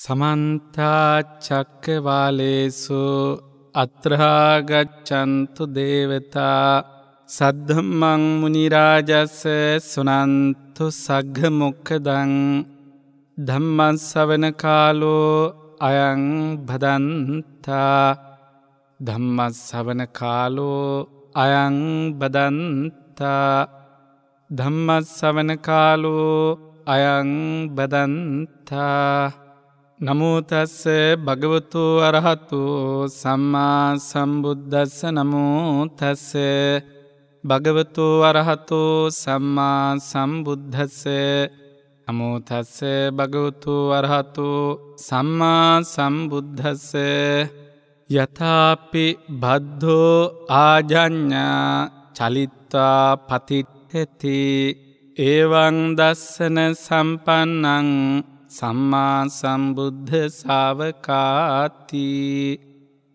සමන්තාචක්කවාලේසු අත්‍රහාගච්චන්තු දේවතා සද්ධම්මං මනිරාජස්ස සුනන්තු සග්ග මොක්කදං ධම්මන් සවන කාලෝ අයං බදන්තා ධම්මත් සවන කාලෝ අයං බදන්තා ධම්මත් සවන කාලෝ අයං බදන්තා නමුතස්ස භගවතු අරහතු සම්මා සම්බුද්ධස්ස නමුතස්ස භගවතු අරහතු සම්මා සම්බුද්ධස්ස නමුතස්ස භගවතු අරහතු සම්මා සම්බුද්ධස්ස යථාපි බද්ධෝ ආජඥා චලිත්තා පතිට්හෙති ඒවං දස්සන සම්පන්නං සම්මා සම්බුද්ධ සාවකාති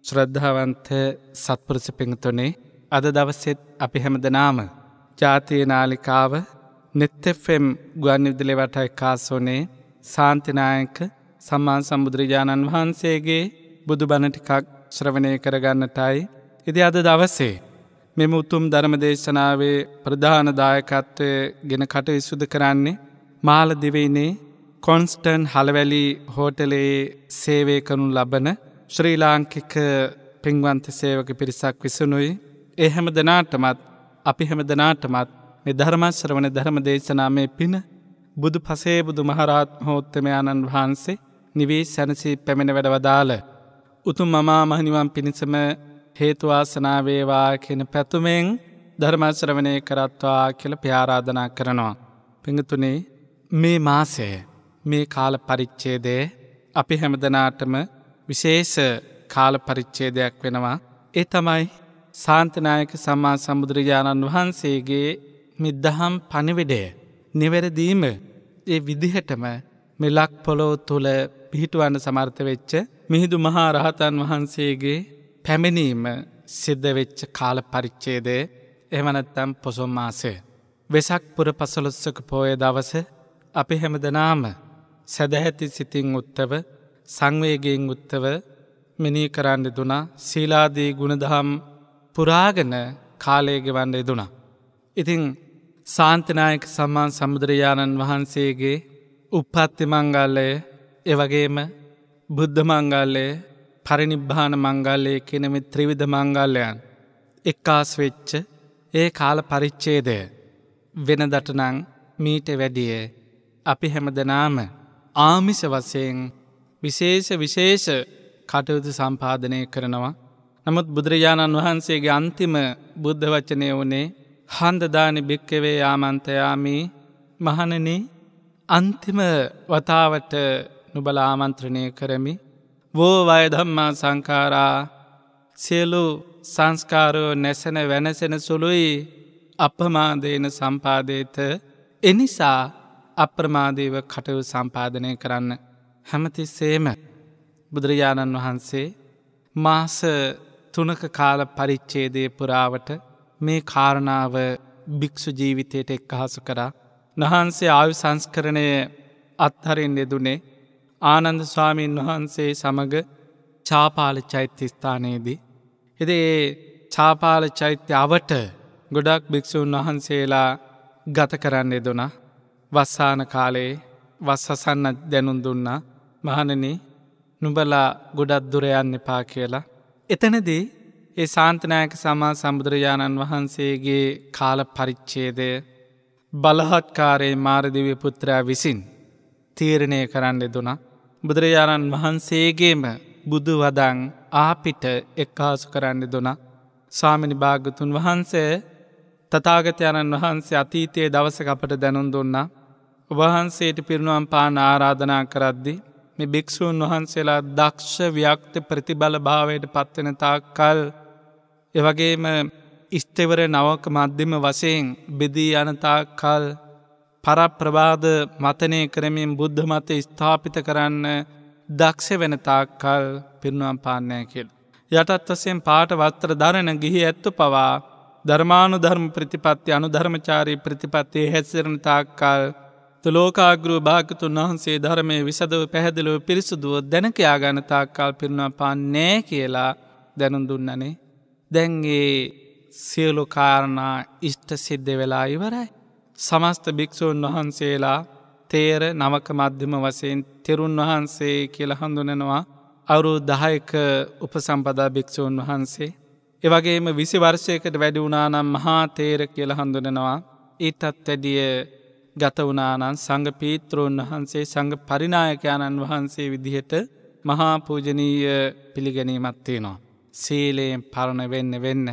ශ්‍රද්ධාවන්ත සත්පුරුස පිංතුනේ අද දවස්සෙත් අපි හැමදනාම ජාතිය නාලිකාව නෙත්තෙෆෙම් ගුවන්විදලේ වටයි කාසෝනේ සාන්තිනායක සම්මාන් සම්බුදුරජාණන් වහන්සේගේ බුදු බණටිකක් ශ්‍රවණය කරගන්නටයි. ඉදි අද දවසේ. මෙම උතුම් ධර්මදේශනාවේ ප්‍රධානදායකත්වය ගෙන කට විසුද කරන්නේ මාල දිවයිනේ කොන්ස්ටන් හලවැලි හෝටලයේ සේවය කනු ලබන ශ්‍රී ලාංකික පින්වන්ත සේවක පිරිසක් විසනුයි. ඒ හැම දෙනාටමත් අපි හැම දෙනාටමත් මේ ධර්මශ්‍රවන ධර්ම දේශනාමේ පින බුදු පසේබුදු මහරාත් හෝත්තමයාණන් වහන්සේ නිවී සැනසී පැමිණ වැඩවදාල. උතුම් මමා මහනිවන් පිණිසම හේතුවාසනාවේවා කියන පැතුමෙන් ධර්මශ්‍රවනය කරත්වා කියල ප්‍යාරාධනා කරනවා. පිඟතුනේ මේ මාසයේ. මේ කාල පරිච්චේදය අපි හැමදනාටම විශේෂ කාල පරිච්චේදයක් වෙනවා. ඒ තමයි සාන්තනායක සම්මා සම්බුදුරජාණන් වහන්සේගේ මිද්දහම් පණිවිඩය. නිවැරදීම ඒ විදිහටම මෙලක් පොලෝ තුළ පිහිටුවන්න සමර්ථවෙච්ච මිහිදු මහා රහතන් වහන්සේගේ පැමිණීම සිද්ධවෙච්ච කාල පරිච්චේදය එමනත්තම් පොසොම්මාසය. වෙසක් පුර පසලොස්සක පෝය දවස අපි හැමදනාම සැදැහැති සිතින් උත්තව සංවේගෙන් උත්තව මෙනී කරන්න දුනා සීලාදී ගුණදහම් පුරාගෙන කාලයගෙවන්න එදුනා. ඉතිං සාන්තනායක සම්මාන් සමුද්‍රයාණන් වහන්සේගේ උපත්ති මංගල්ලය එවගේම බුද්ධ මංගල්ලයේ පරිනිබ්භාන මංගල්ලය කෙනෙමි ත්‍රවිධ මංගල්ලයන් එක්කාස්වෙච්ච ඒ කාල පරිච්චේදය වෙන දටනං මීට වැඩිය අපි හැමදනාම ආමිස වසයෙන් විශේෂ විශේෂ කටයුතු සම්පාධනය කරනවා. නමුත් බුදුරජාණන් වහන්සේගේ අන්තිම බුද්ධ වචනය වනේ හන්දදානි භික්කවේ යාමන්තයාමි මහණන අන්තිම වතාවට නුබල ආමන්ත්‍රණය කරමි. වෝ වයදම්මා සංකාරා සියලු සංස්කාරෝ නැසෙන වෙනසෙන සුළුයි අපමාදේන සම්පාදේත එනිසා අප්‍රමාදීව කටයු සම්පාධනය කරන්න හැමතිස්සේම බුදුරජාණන් වහන්සේ මාස තුනක කාල පරිච්චේදය පුරාවට මේ කාරණාව භික්‍ෂු ජීවිතයට එක්කහසු කරා නහන්සේ ආයු සංස්කරණය අත්හරෙන් යෙදුනේ ආනන්ද ස්වාමීන් වහන්සේ සමඟ චාපාල චෛත්‍ය ස්ථානයේදී. එද ඒ චාපාල චෛත්‍ය අවට ගොඩක් භික්‍ෂූන් වහන්සේලා ගත කරන්න එදුනා. වස්සාන කාලයේ වස්සසන්නත් දැනුන් දුන්නා මහනන නුබලා ගොඩත් දුරයන්න එපා කියලා. එතනදී ඒ සාන්තනායක සමා සම්බුදුරජාණන් වහන්සේගේ කාල පරිච්චේදය බලහත්කාරයේ මාරදිව්‍ය පුත්‍රයා විසින් තීරණය කරන්න දුනා. බුදුරජාණන් වහන්සේගේම බුදු වදන් ආපිට එක්කාසු කරන්න දුනා. ස්වාමිනි භාගතුන් වහන්සේ තතාගතයණන් වහන්සේ අතීතයේ දවස අපට දැනුන් දුන්නා. වහන්සේට පිරුණුවම් පාන ආරාධනා කරද්දි. මේ භික්‍ෂූන් වහන්සේලා දක්ෂ ව්‍යක්ත ප්‍රතිබල භාවයට පත්වන තාක්කල් එවගේම ස්තෙවර නවක මධ්‍යම වසයෙන් බෙදී යනතාකල් පරප්‍රබාධ මතනය කරමින් බුද්ධ මත ස්ථාපිත කරන්න දක්ෂ වෙන තාක්කල් පිරුණුවම් පාන්නය කෙල්. යටත් වසයෙන් පාට වත්තර දරන ගිහි ඇත්තු පවා ධර්මානු ධර්ම ප්‍රතිපත්ති අනු ධර්මචාරී ප්‍රතිපත්තිය හැසිරණ තාක්කල් තුළෝකාග්‍රුව භාගතුන් වහන්සේ ධර්මය විසදව පැහැදිලෝ පිරිසුදුව දැනකයා ගන තාක්කාල් පිරුණා පාන්නෑ කියලා දැනුන් දුන්නනේ. දැන්ගේ සියලු කාරණා ඉෂ්ට සිද්ධ වෙලා ඉවරයි. සමස්ත භික්‍ෂූන් වහන්සේලා තේර නවක මධ්‍යම වසයෙන් තෙරුන් වහන්සේ කියල හඳුනෙනවා අවුරු දහයක උපසම්පදා භික්‍ෂූන් වහන්සේ. එවගේම විසි වර්ෂයකට වැඩි වුණානම් මහා තේර කියල හඳුනෙනවා. ඊටත් වැඩිය ගතවනානන් සඟ පීත්‍රෝන් වහන්සේ සඟ පරිනායකයාණන් වහන්සේ විදිහට මහා පූජනීය පිළිගැනීමත්තියනවා. සීලයෙන් පරණ වෙන්න වෙන්න.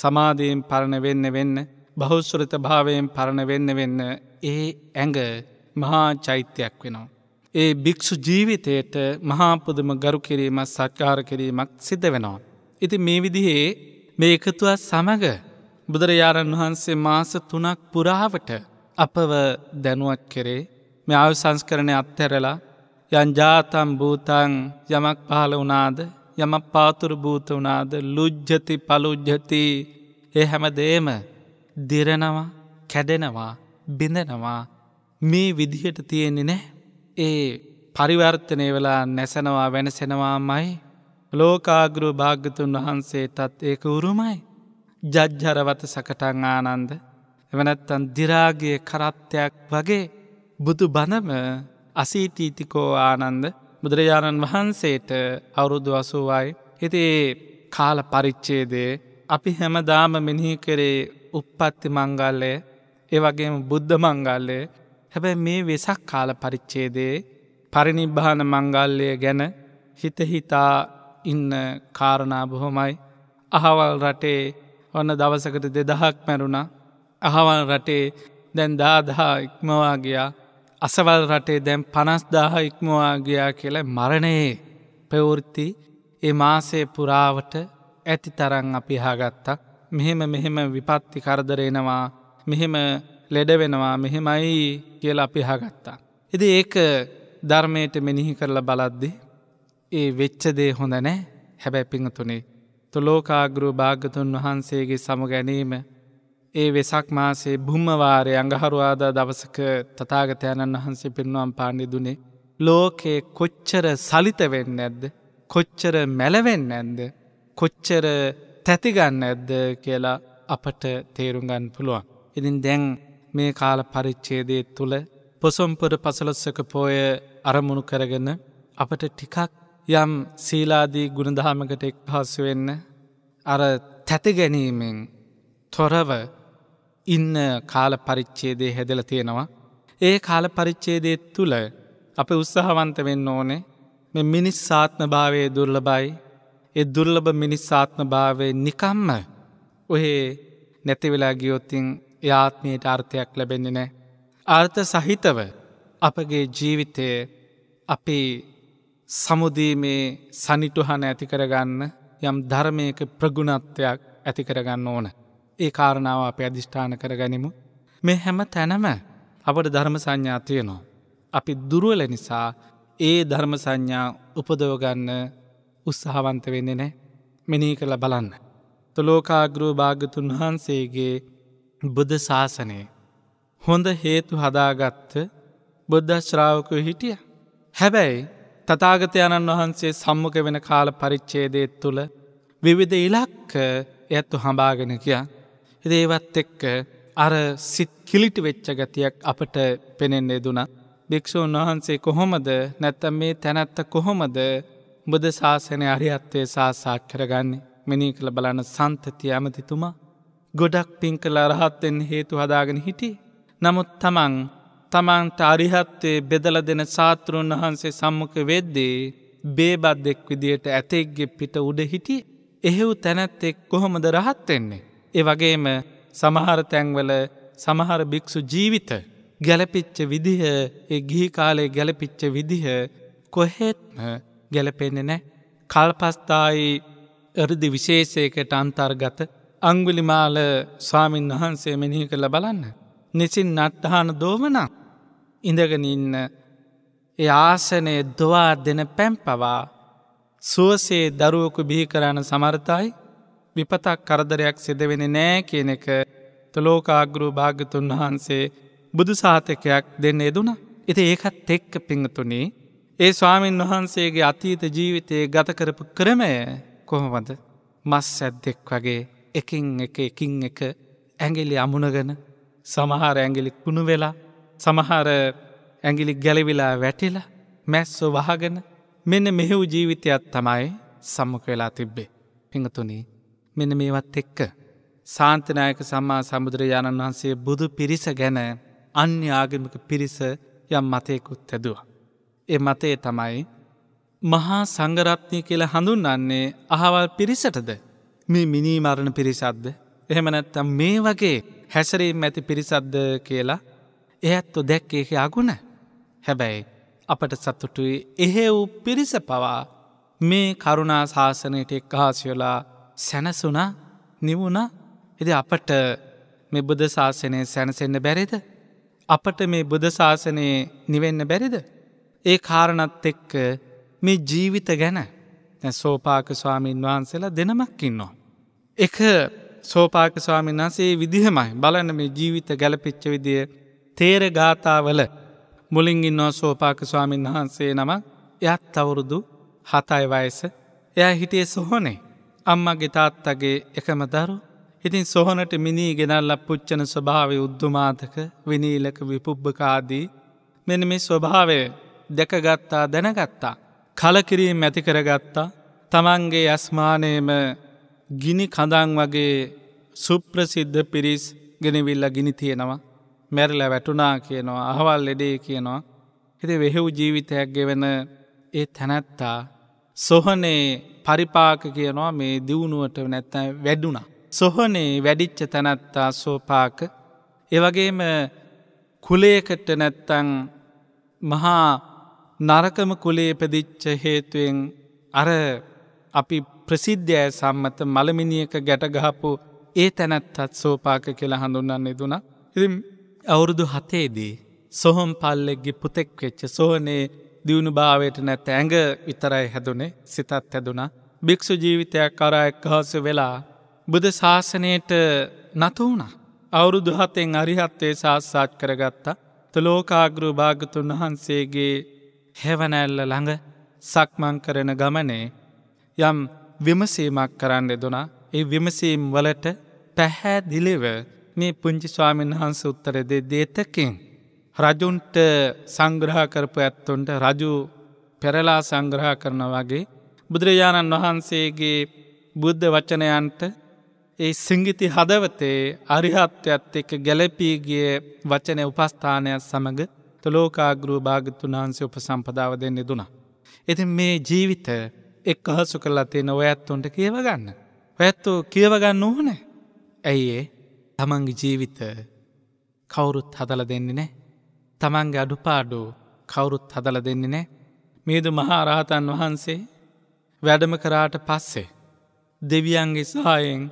සමාධයෙන් පරණ වෙන්න වෙන්න. බහුස්වරත භාවයෙන් පරණ වෙන්න වෙන්න ඒ ඇඟ මහා චෛත්‍යයක් වෙනවා. ඒ භික්‍ෂු ජීවිතයට මහාපුදම ගරු කිරීමත් සත්කාර කිරීමක් සිද වෙනවා. ඉති මේ විදිහේ මේ එකතුවත් සමඟ බුදුරජාණන් වහන්සේ මාස තුනක් පුරාවට අපව දැනුවත් කරේ මෙ ආයු සංස්කරණය අත්හැරලා යංජාතම් භූතන් යමක් පහල වනාද යම පාතුර භූත වනාද ලුජ්ජති පලුජ්ජති ඒ හැම දේම දිරනවා කැඩෙනවා බිඳනවා මේ විදිහට තියෙන්නේ නෑ ඒ පරිවර්තනය වෙලා නැසනවා වෙනසෙනවා මයි ලෝකාගරු භාග්‍යතුන් වහන්සේටත් ඒක උරුමයි ජජ්ජරවත සකටන් ආනන්ද එවනැත්තන් දිරාගේ කරත්තයක් වගේ බුදු බනම අසීතීතිකෝ ආනන්ද බුදුරජාණන් වහන්සේට අවුරුදු අසුවයි. හිතේ කාල පරිච්චේදේ අපි හැමදාම මෙිනිහි කරේ උප්පත්ති මංගල්ලේ ඒවගේම බුද්ධ මංගල්ලේ හැබැ මේ වෙසක් කාල පරිච්චේදේ පරිනිබ්භාන මංගල්ලය ගැන හිතහිතා ඉන්න කාරණා බොහොමයි අහවල් රටේ ඔන්න දවසකට දෙදහක් මැරුණා අහවල් රටේ දැන් දාදහා ඉක්මවා ගියා අසවල් රටේ දැම් පනස්දාහ ඉක්මවා ගියා කියලා මරණයේ පැවෘත්ති ඒ මාසේ පුරාවට ඇති තරන් අපි හාගත්තා. මෙහෙම මෙහෙම විපත්ති කරදරෙනවා මෙහෙම ලෙඩවෙනවා මෙහෙමයි කියල අපි හාගත්තා. එද ඒක ධර්මයට මෙනිහි කරලා බලද්දි. ඒ වෙච්චදේ හොඳ නෑ හැබැ පිඟතුනේ. තුලෝකාගරු භාගතුන් වහන්සේගේ සමගැනීම ඒ වෙසක් මාසේ බුම්මවාරය අඟහරුවාදා දවසක තතාගතයණන් වහන්සේ පිරිනුවම් පාණි දුනේ. ලෝකයේ කොච්චර සලිතවෙන්න ඇද්ද. කොච්චර මැලවෙන්න ඇන්ද. කොච්චර තැතිගන්න ඇද්ද කියලා අපට තේරුම්ගන්න පුළුවන්. ඉතින් දැන් මේ කාල පරිච්චේදේ තුළ පොසොම්පුර පසලොස්සක පෝය අරමුණු කරගෙන අපට ටිකක් යම් සීලාදී ගුණදාමකට එක් හසුවෙන්න අර තැතිගැනීමෙන් තොරව ඉන්න කාල පරිච්චේදේ හැදල තියෙනවා. ඒ කාල පරිච්චේදේ තුළ අප උත්සාහවන්ත වෙන්න ඕනේ මෙ මිනිස් සාත්ම භාවය දුර්ලබයි එ දුර්ලබ මිනිස් සාත්ම භාවය නිකම්ම ඔහේ නැතිවෙලා ගියොත්තින් යාත්මයට අර්ථයක් ලැබෙන්නේ නෑ. අර්ථ සහිතව අපගේ ජීවිතය අපි සමුදීමේ සනිටුහන ඇතිකරගන්න යම් ධර්මයක ප්‍රගුණත්වයක් ඇතිකරගන්න ඕන. ඒ කාරණාව අප අධිෂ්ඨාන කර ගනිමු. මේ හැම තැනම අපට ධර්ම සංඥා තියනවා. අපි දුරුවල නිසා ඒ ධර්ම සංඥා උපදවගන්න උත්සාහවන්ත වෙන්නේ නෑ මෙනී කළ බලන්න. තුලෝකාග්‍රෝ භාගතුන් වහන්සේගේ බුද ශාසනය. හොඳ හේතු හදාගත්ත බුද්ධ ශ්‍රාවකය හිටිය. හැබැයි තතාගතයණන් වහන්සේ සම්මක වෙන කාල පරිච්චේදයත් තුළ විවිධ ඉලක්ක ඇත්තු හඹාගෙන කියා හිදේවත් එක්ක අර සිත් කිලිට වෙච්ච ගතියක් අපට පෙනෙන්නේ දුනා. භික්‍ෂූන් වහන්සේ කොහොමද නැත්තම් මේ තැනැත්ත කොහොමද බුද ශාසනය අරිහත්වය සාසාක් කරගන්නේ මිනී කළ බලන සන්තති ඇමතිතුමා. ගොඩක් පින් කළ අරහත්තෙන් හේතු හදාගෙන හිටි. නමුත් තමන් තමන්ට අරිහත්වේ බෙදල දෙන සාතෘන් වහන්සේ සම්මක වෙද්දී බේබද්දෙක් විදියට ඇතෙක්ගෙ පිට උඩ හිටි එහෙව් තැනැත්තෙක් කොහොමද රහත්වෙෙන්නේ. ඒ වගේම සමහර තැන්වල සමහර භික්‍ෂු ජීවිත ගැලපිච්ච විදිහ ඒ ගිහි කාලේ ගැලපිච්ච විදිහ කොහෙත්ම ගැලපෙන්නේ නෑ කල්පස්ථායි එරදි විශේෂයකට අන්තර්ගත අංගුලිමාල ස්වාමීන් වහන්සේ මෙනිහි කළ බලන්න. නිසින් නට්ටහන දෝමන ඉඳගෙන ඉන්න ඒ ආසනය දොවා දෙන පැම් පවා සුවසේ දරුවකු බිහි කරන සමර්ථයි විපතක් කරදරයක් සෙදවෙන නෑ කියන එක තුළෝකාග්‍රූ භාගතුන් වහන්සේ බුදු සාතකයක් දෙන්න එදුන. එති ඒකත් එෙක්ක පිංහතුනේ ඒ ස්වාමීන් වහන්සේගේ අතීත ජීවිතයේ ගතකරපු ක්‍රමය කොහොමද මස් ඇද්දෙක් වගේ එකින් එක එකින් එක ඇගිලි අමුණගෙන සමහර ඇගිලි කුණු වෙලා සමහර ඇගිලි ගැලවිලා වැටිල මැස්සෝ වහගෙන මෙන්න මෙහෙව් ජීවිතයක් තමයි සම්මුක වෙලා තිබ්බේ පිඟතුනේ මෙන මේවත් එක්ක. සාන්තනායක සම්මා සමුදුරජාණන් වහන්සේ බුදු පිරිස ගැන අන්‍ය ආගමික පිරිස යම් මතයකුත් ඇදවා. එ මතේ තමයි මහා සංගරත්නය කියලා හඳුන්න්නේ අහවල් පිරිසටද මේ මිනී මරණ පිරිසද්ද එහෙමනැත්තම් මේ වගේ හැසරීම් ඇති පිරිසද්ද කියලා එඇත්තු දැක්කේහි අගුණ හැබැයි අපට සත්තුටුයි එහෙව් පිරිස පවා මේ කරුණා ශාසනයට එක් හාසියොලා සැනසුන නිවුණ එද අපට මේ බුද්ධ ශාසනය සැනසෙන්න බැරිද. අපට මේ බුද්ධ ශාසනයේ නිවෙන්න බැරිද. ඒ කාරණත් එක්ක මේ ජීවිත ගැන සෝපාක ස්වාමීන් වහන්සේලා දෙනමක්කින්නවා. එක සෝපාක ස්වාමීන් වහන්සේ විදිහමයි බලන්න මේ ජීවිත ගැලපිච්ච විදිය තේර ගාථාවල මුලින්ගින් නෝ සෝපාක ස්වාමීන් වහන්සේ නම යත් අවුරුදු හතයි වයස එයා හිටියේ සොහොනේ අම්මගේ තාත්තගේ එකම දරු ඉතින් සොහනට මිනී ගෙනල්ල පුච්චන ස්වභාවය උද්දුමාතක විනීලක විපුබ්භකාදී මෙන මේ ස්වභාවය දැකගත්තා දැනගත්තා. කලකිරීම් ඇතිකරගත්තා තමන්ගේ ඇස්මානයම ගිනි කඳන් වගේ සුප්‍රසිද්ධ පිරිස් ගෙනවිල්ල ගිනි තියෙනවා. මැරල වැටුනා කියනවා අහවල් එඩේ කියනවා. හිද වෙහෙව් ජීවිතයක් ගෙවෙන ඒ තැනැත්තා සොහනේ පරිපාක කියනවා මේ දියුණුවට නැත්ත වැඩුණා. සොහනේ වැඩිච්ච තැනැත්තා සෝපාක එවගේම කුලේකට නැත්තං මහා නරකම කුලේපදිච්ච හේතුවෙන් අර අපි ප්‍රසිද්ධය සම්මත මළමිනිියක ගැටගහපු ඒ තැනැත්තත් සෝපාක කියලා හඳුන්නන්න දුනා. ඉතිම් අවුරුදු හතේදී සොහොම් පල්ලෙක්ගේ පුතෙක් වෙච්ච සෝනේ දියුණු භාවයට නැත් ඇඟ විතරයි හැදුනේ සිතත් හැදුනා. භික්‍ෂු ජීවිතයක් කරා එක්හස වෙලා බුද ශාසනයට නතු වුණ. අවුරුදු හතෙන් අරිහත්වේ ශස්සාත් කරගත්තා. තුලෝකාගරු භාගතුන් වහන්සේගේ හැවනැල්ල ළඟ සක්මං කරන ගමනේ යම් විමසීමක් කරන්න දුනා ඒ විමසීම් වලට පැහැ දිලිව මේ පුංචි ස්වාමීන් වහන්ස උත්තර දෙ දේතකින්. රජුන්ට සංග්‍රහ කරපු ඇත්තොන්ට රජු පෙරලා සංග්‍රහ කරන වගේ බුදුරජාණන් වහන්සේගේ බුද්ධ වචනයන්ට ඒ සිංගිති හදවතේ අරිහත්වයක්ත් එක්ක ගැලපීගිය වචනය උපස්ථානයක් සමඟ තොලෝකාගරූ භාගතුන් වහන්සේ උප සම්පදාව දෙන්නේ දුනා. ඉතින් මේ ජීවිත එක් අහසු කරලා තියෙන ඔයඇත්තුන්ට කියවගන්න. ඔයඇත්තෝ කියවගන්න ඕන ඇයිඒ තමන්ගේ ජීවිත කවුරුත් හදල දෙන්නේ නෑ. තමන්ගේ අඩුපාඩු කවුරුත් හදල දෙන්නේ නෑ මේදු මහාරහතන් වහන්සේ වැඩම කරාට පස්සේ. දෙවියන්ගේ සහායෙන්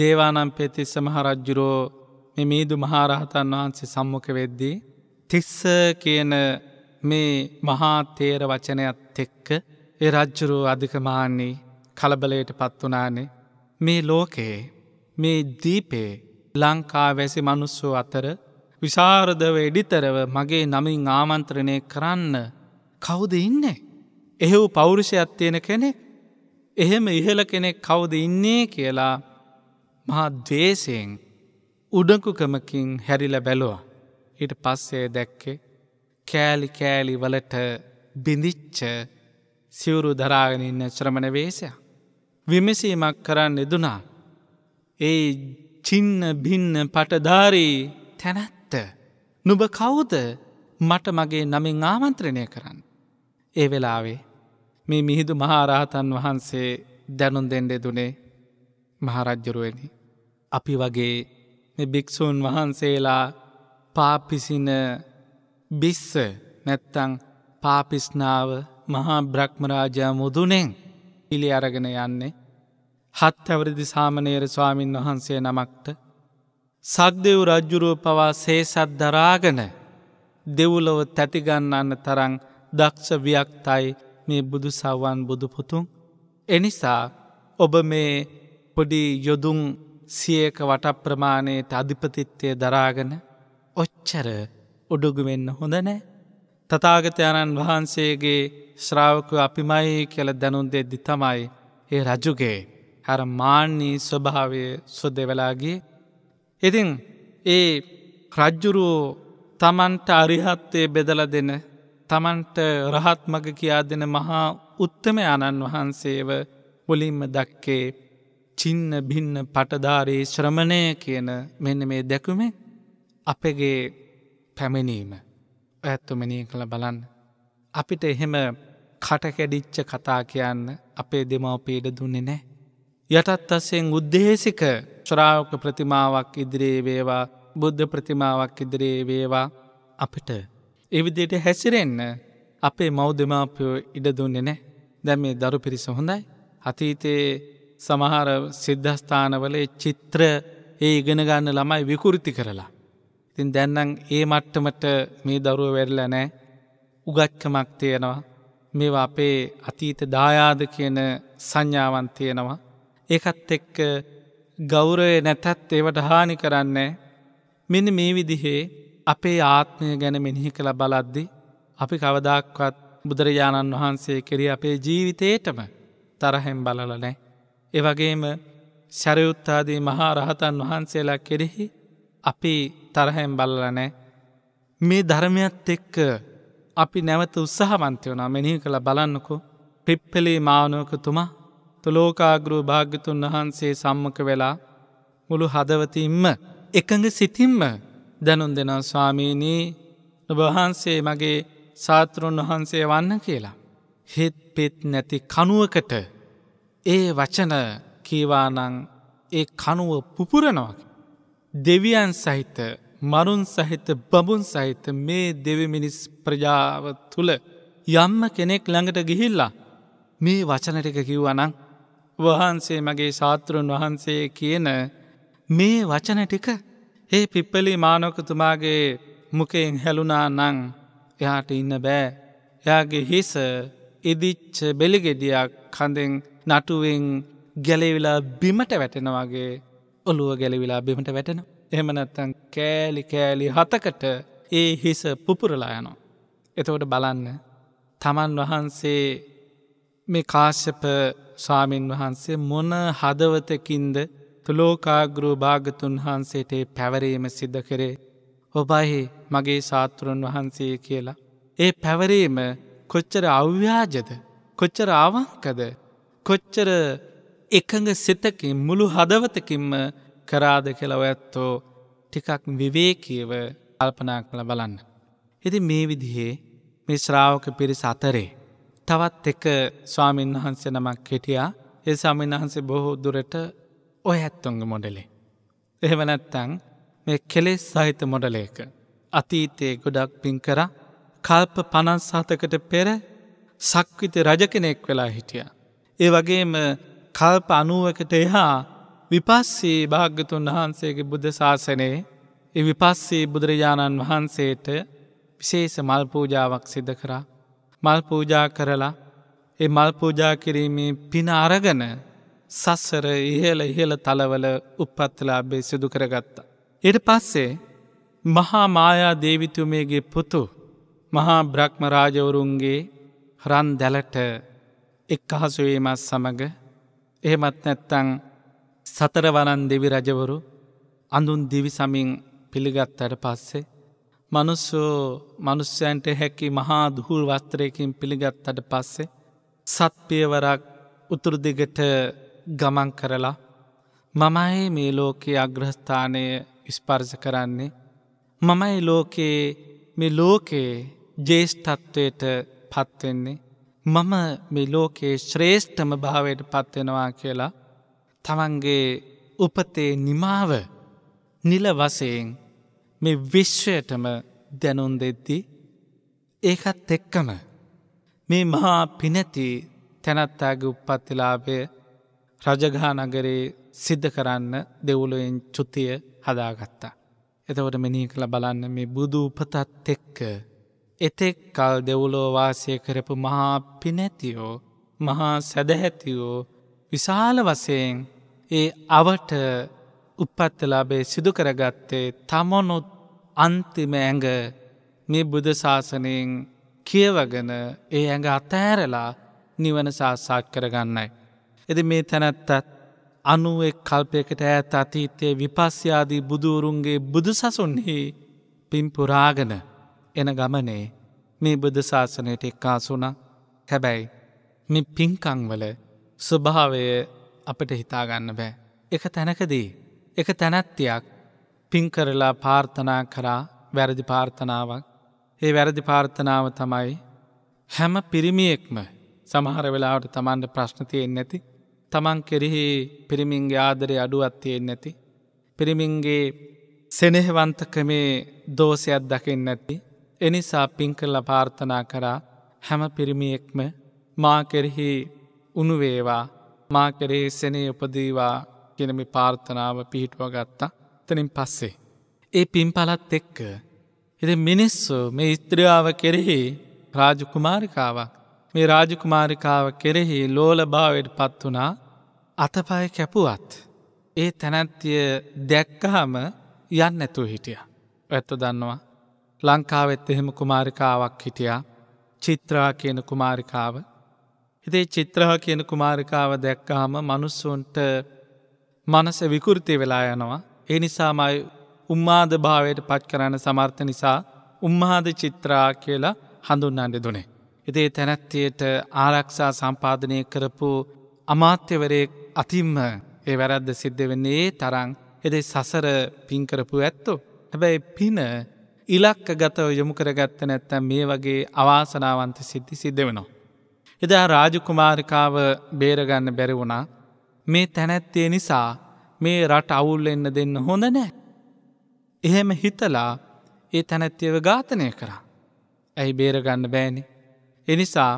දේවානම් පෙතිස්ස මහරජ්ජුරෝ මෙ මීදු මහාරහතන් වහන්සේ සම්මක වෙද්දී. තිස්ස කියන මේ මහාතේර වචනයත් එක්ක ඒ රජ්ජුරෝ අධිකමාන්නේ කලබලයට පත්වනානේ මේ ලෝකයේ මේ දීපේ ලංකා වැසි මනුස්සෝ අතර විසාරදව එඩිතරව මගේ නමින් ආමන්ත්‍රණය කරන්න කවුද ඉන්නේ. එහෙව් පෞරුෂයක් තියෙන කෙනෙක් එහෙම ඉහල කෙනෙක් කවුද ඉන්නේ කියලා මහා දේශයෙන් උඩකුකමකින් හැරිල බැලවා. ඊට පස්සේ දැක්කේ කෑලි කෑලි වලට බිඳිච්ච සිවුරු දරාගෙනඉන්න ශ්‍රමණ වේශය. විමසීමක් කරන්න එදුනා. ඒ චින්න බින්න පටධාරී තැනැත්. ඇත. නුබ කවුද මට මගේ නමින් ආමන්ත්‍රණය කරන්න. ඒ වෙලාවේ මේ මිහිදු මහාරහතන් වහන්සේ දැනුන් දෙෙන්ඩෙ දුනේ මහරජ්ජුරුවනි. අපි වගේ භික්‍ෂූන් වහන්සේලා පාපිසින බිස්ස නැත්තං පාපිස්නාව මහා බ්‍රහ්මරාජා මුදුනෙන් පිළි අරගෙන යන්නේ හත් ඇවරදි සාමනේර ස්වාමීන් වහන්සේ නමක්ට සක්දෙව් රජ්ජුරුව පවා සේසත් දරාගෙන දෙව්ලොව තැතිගන්නන්න තරං දක්ෂ ව්‍යක්තයි මේ බුදු සවන් බුදු පුතුන්. එනිසා ඔබ මේ පොඩි යොදුන් සියක වට ප්‍රමාණයට අධිපතිත්වය දරාගෙන ඔච්චර උඩුගුවෙන්න හොඳ නෑ. තතාගතයණන් වහන්සේගේ ශ්‍රාවකව අපිමයි කියල දැනුන් දෙද්දි තමයි ඒ රජුගේ හර මාන්නේ ස්වභාවය සොදෙවලාගේ ඉතින් ඒ රජ්ජුරූ තමන්ට අරිහත්වය බෙදල දෙන තමන්ට රහත්මග කියා දෙන මහා උත්තමයාණන් වහන්සේව මුලින්ම දක්කේ චින්න බින්න පටධාරී ශ්‍රමණය කියන මෙන්න මේ දැකුමේ අපගේ පැමිණීම ඇත්තුමනී කළ බලන්න. අපිට එහෙම කටකැඩිච්ච කතා කියන්න අපේ දෙමවපීට දුන්නේ නෑ. යටත් අස්සයෙන් උද්දේශික ශ්‍රාවක ප්‍රතිමාවක් ඉදිරේ වේවා බුද්ධ ප්‍රතිමාවක් ඉදිරේ වේවා අපට එවිදියට හැසිරෙන්න අපේ මෞදමාපයෝ ඉඩදුන්නෙ නෑ දැ මේ දරු පිරිස හොඳයි අතීතයේ සමහර සිද්ධස්ථානවලේ චිත්‍ර ඒ ඉගෙනගන්න ළමයි විකෘති කරලා. තින් දැන්නම් ඒ මට්ටමට මේ දරුව වැරල නෑ උගච්චමක් තියෙනවා මේවා අපේ අතීත දායාද කියන සංඥාවන් තියෙනවා ඒකත් එක්ක ගෞරය නැතත් ඒවට හානි කරන්නේ. මෙන්න මේ විදිහේ අපේ ආත්මය ගැන මෙිනිහි කළ බලද්දි අපි කවදක්වත් බුදුරජාණන් වහන්සේ කෙරේ අපේ ජීවිතයටම තරහෙම් බලලනෑ. එවගේම සැරයුත්තාදී මහා රහතන් වහන්සේලා කෙරෙහි අපි තරහැම් බලලනෑ. මේ ධර්මයත් එක්ක අපි නැවත උත්සාහමන්තය වනා මෙනිහි කළ බලන්නකු පිප්පලේ මානුවකතුමා තුළෝකාගරු භාග්‍යතුන් වහන්සේ සම්මක වෙලා මුළු හදවතින්ම එකඟ සිතින්ම දැනුන් දෙනා ස්වාමීනී නොබහන්සේ මගේ සාතෘන් වහන්සේ වන්න කියලා. හෙත් පෙත් නැති කනුවකට ඒ වචන කීවානං ඒ කනුව පුපුරනොක්. දෙවියන් සහිත මරුන් සහිත බබුන් සහිත මේ දෙවිමිනිස් ප්‍රජාව තුළ යම්ම කෙනෙක් ළඟට ගිහිල්ලා මේ වචනටක කිව්වනං වහන්සේ මගේ ශාතෘන් වහන්සේ කියන මේ වචන ටික ඒ පිප්පලි මානොකතුමාගේ මුකෙන් හැලුනා නං එයාට ඉන්න බෑ. එයාගේ හිස ඉදිච්ච බෙලිගෙඩියක් කඳෙන් නටුවෙන් ගැලෙවිලා බිමට වැටෙනවාගේ ඔළුව ගැලවිලා බිමට වැටෙන. එහමනත්තන් කෑලි කෑලි හතකට ඒ හිස පුපුරලා යනවා. එතකොට බලන්න තමන් වහන්සේ මේ කාශ්‍යප ස්වාමීන් වහන්සේ මොන හදවතකින්ද තුළෝකාග්‍රෝ භාගතුන් වහන්සේට පැවරීම සිද්ධ කරේ. ඔබහි මගේ සාතුරන් වහන්සේ කියලා. ඒ පැවරීම කොච්චර අව්‍යාජද කොච්චර ආවංකද කොච්චර එකඟ සිතකින් මුළු හදවතකින්ම කරාද කෙලව ඇත්තෝ ටිකක් විවේකීව කල්පනා කළ බලන්න. එති මේ විදිහේ මේ ශ්‍රාවක පිරිස අතරේ. තවත් එක ස්වාමීන් වහන්සේ නමක් කෙටියා ඒ ස්වාමීන් වහන්සේ බොහෝ දුරට ඔය ඇත්තුන්ග මොඩලේ. එහෙම නැත්තං මේ කෙලෙස් සහිත මොඩලයක. අතීතයේ ගොඩක් පින් කර කල්ප පනන්සාතකට පෙර සක්විත රජ කෙනෙක් වෙලා හිටිය. ඒ වගේම කල්ප අනුවකට එහා විපස්සේ භාග්‍යතුන් වහන්සේගේ බුද්ධ ශාසනයේ ඒ විපස්සේ බුදුරජාණන් වහන්සේට විශේෂ මල් පූජාවක් සිද්ධ කරා මල් පූජා කරලා එ මල් පූජා කිරීමේ පින අරගන සස්සර ඉහල ඉහල තලවල උපත්තලාබේ සිදු කරගත්තා. එට පස්සේ මහා මායා දේවිතුමේගේ පුතු මහා බ්‍රහ්ම රාජවරුන්ගේ රන් දැලට එක් අහසුවේ මස් සමඟ එහෙමත් නැත්තං සතරවනන් දෙවි රජවරු අඳුන් දිවි සමින් පිළිගත්තට පස්සේ මනුස්සෝ මනුස්්‍යයන්ට හැකි මහා දුහුල් වස්ත්‍රයකින් පිළිගත්තට පස්සේ සත්පියවරක් උතුරු දිගට ගමන් කරලා මමයි මේ ලෝකයේ අග්‍රස්ථානය ස්පර්ස කරන්නේ මමයි ලෝකයේ මේ ලෝකයේ ජේෂ්ඨත්වයට පත්වෙන්නේ මම මේ ලෝකයේ ශ්‍රේෂ්ඨම භාවයට පත්වෙනවා කියලා තමන්ගේ උපතේ නිමාව නිල වසයෙන් මේ විශ්වයටම දැනුන් දෙද්දි ඒකත් එක්කම මේ මහා පිනැති තැනත්තාගේ උප්පත්තිලාභය රජගා නගරේ සිද්ධ කරන්න දෙවුලුවෙන් චුතිය හදාගත්තා. එතවට මෙනී කළ බලන්න මේ බුදු උපතත් එක්ක එතෙක් කල් දෙවුලෝ වාසය කරපු මහා පිනැතියෝ මහා සැදැහැතියෝ විශාල වසයෙන් ඒ අවට උපත්තලාබේ සිදුකරගත්තේ තමොනුත් අන්තිම ඇඟ මේ බුදශාසනයෙන් කියවගෙන ඒ ඇඟ අතෑරලා නිවන සාස්සාත් කරගන්නයි. එද මේ තැනැත්තත් අනුවෙක් කල්පයකට ඇත් අතීතයේ විපස්්‍යාදී බුදුවරුන්ගේ බුදුසසුන්හි පින්පුරාගෙන එන ගමනේ මේ බුදශාසනයට එක්කාසුන හැබැයි මේ පින්කංවල ස්වභාවය අපට හිතාගන්න බෑ. එක තැනකදී එක තැනැත්තියක් පින්කරලා පාර්ථනා කරා වැරදි පාර්ථනාවක් ඒ වැරදි පාර්ථනාව තමයි හැම පිරිමියෙක්ම සමහර වෙලාවට තමන්ට ප්‍රශ්නතියෙන් නැති තමන් කෙරෙහි පිරිමින්ගේ ආදරය අඩුවත්තියෙන් නැති පිරිමින්ගේ සෙනෙහවන්තකමේ දෝෂයක් දකින්න නැති එනිසා පින්කල්ල පාර්ථනා කරා හැම පිරිමියෙක්ම මා කෙරෙහි උනුවේවා මා කෙරෙහි සෙනේ උපදීවා කෙනමි පාර්ථනාව පිහිටුව ගත්තා අත්තනින් පස්සේ. ඒ පින් පලත් එක්ක. එද මිනිස්සු මේ ස්ත්‍රියාව කෙරෙහි රාජකුමාරිකාවක්. මේ රාජකුමාරිකාව කෙරෙහි ලෝල භාවයට පත් වනා අතපය කැපුවත්. ඒ තැනැත්තිය දැක්කහම යන්න ඇතුව හිටිය. ඇත්ත දන්නවා. ලංකාවෙත් එහෙම කුමාරිකාවක් හිටියා චිත්‍රා කියන කුමාරිකාව හිතේ චිත්‍රහ කියන කුමාරිකාව දැක්කාම මනුස්සුන්ට මනස විකෘති වෙලා යනවා ඒ නිසාමයි උම්මාද භාවයට පච් කරන්න සමර්ථ නිසා උම්මාද චිත්‍රා කියලා හඳුන් අන්ඩ දුනේ. එදේ තැනැත්තියට ආරක්ෂා සම්පාධනය කරපු අමාත්‍යවරයෙක් අතිම්ම ඒ වැරද්ද සිද්ධ වෙන්නේ තරං එදේ සසර පින්කරපු ඇත්තු. හැබැයි පින ඉලක්ක ගතව යොමු කරගත්ත නැත්තැම් මේ වගේ අවාසනාවන්ත සිද්ධි සිද්ධ වෙනවා. එදා රාජකුමාරිකාව බේරගන්න බැරි වුණා මේ තැනැත්තේ නිසා මේ රට අවුල් එන්න දෙන්න හොඳ නෑ. එහෙම හිතලා ඒ තැනැත්තිව ඝාතනය කරා. ඇයි බේරගන්න බෑනි. එනිසා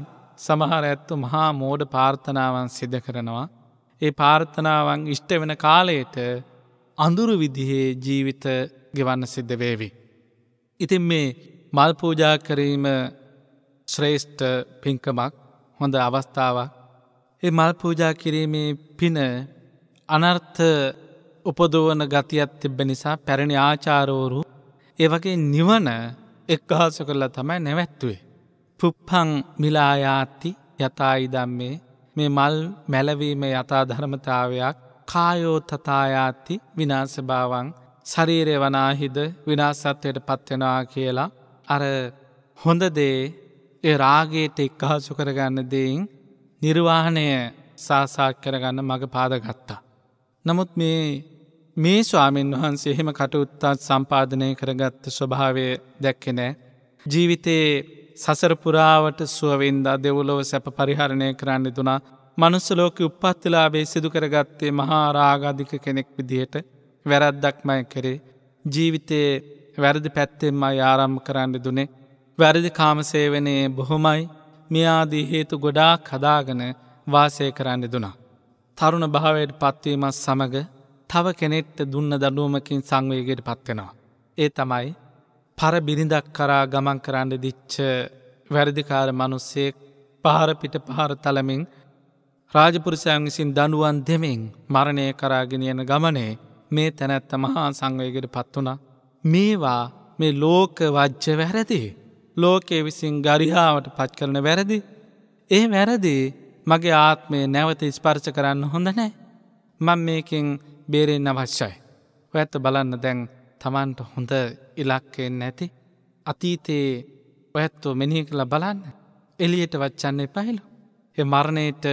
සමහර ඇත්තු මහා මෝඩ පාර්ථනාවන් සිද කරනවා. ඒ පාර්ථනාවන් ඉෂ්ට වෙන කාලයට අඳුරු විදිහේ ජීවිත ගෙවන්න සිද්ධ වේවි. ඉතින් මේ මල් පූජා කිරීම ශ්‍රේෂ්ඨ පින්කමක් හොඳ අවස්ථාවක්. ඒ මල් පූජා කිරීමේ පින අනර්ථ උපදුවන ගතියත් තිබ්බ නිසා පැරණි ආචාරෝරු ඒ වගේ නිවන එක්හස කරලා තමයි නැවැත්තුවේ. පුප්පං මිලායාත්ති යථයිදම්මේ මේ මල් මැලවීම යථා ධර්මතාවයක් කායෝතතායාත්ති විනාසභාවන් ශරීරය වනාහිද විනාසත්වයට පත්වෙනවා කියලා අර හොඳදේ ඒ රාගේට එක්කහසු කරගන්න දෙයින් නිර්වාණය සාසාක් කරගන්න මඟ පාදගත්තා. නමුත් මේ මේ ස්වාමීන් වහන්සේ එහෙම කටුත්තාත් සම්පාධනය කරගත්ත ස්වභාවය දැක්කෙනෑ. ජීවිතයේ සසරපුරාවට සුවවෙන්දා දෙවුලොව සැප පරිහරණය කරන්න දුනා මනුස්සලෝක උපත්තිලාබේ සිදු කරගත්තේ මහා රාගාධික කෙනෙක් විදිහට වැරද්දක්මය කරේ. ජීවිතයේ වැරදි පැත්තෙන්ම යාරම් කරන්න දුනේ. වැරදි කාමසේවනයේ බොහොමයි මෙයාදී හේතු ගොඩා කදාගෙන වාසය කරන්න දුනා. තරුණ භාවයට පත්වීමත් සමඟ තව කෙනෙට්ට දුන්න දඩුවමකින් සංවයගයට පත්වෙනවා. ඒ තමයි පරබිරිඳක් කරා ගමන් කරන්න දිච්ච වැරදිකාර මනුස්සයෙක් පහරපිට පහර තලමින් රාජපුරසයන් විසින් දඩුවන් දෙමින් මරණය කරාගෙන යන ගමනේ මේ තැනැත්ත මහා සංවයකට පත් වුණ. මේවා මේ ලෝක වජ්්‍ය වැරදි. ලෝකයේ විසින් ගරිහාාවට පත් කරන වැරදි. ඒ වැරදිී මගේ ආත්මය නැවත ස්පර්ච කරන්න හොඳ නෑ. මං මේකෙන් බේරෙන්න්න අවශ්‍යයි. ඇත්ත බලන්න දැන් තමන්ට හොඳ ඉලක්කෙන් නැති. අතීතයේ ඔයැත්තෝ මෙනහි කළ බලන්න එලියට වච්චන්නේ පහිලු. එ මරණයට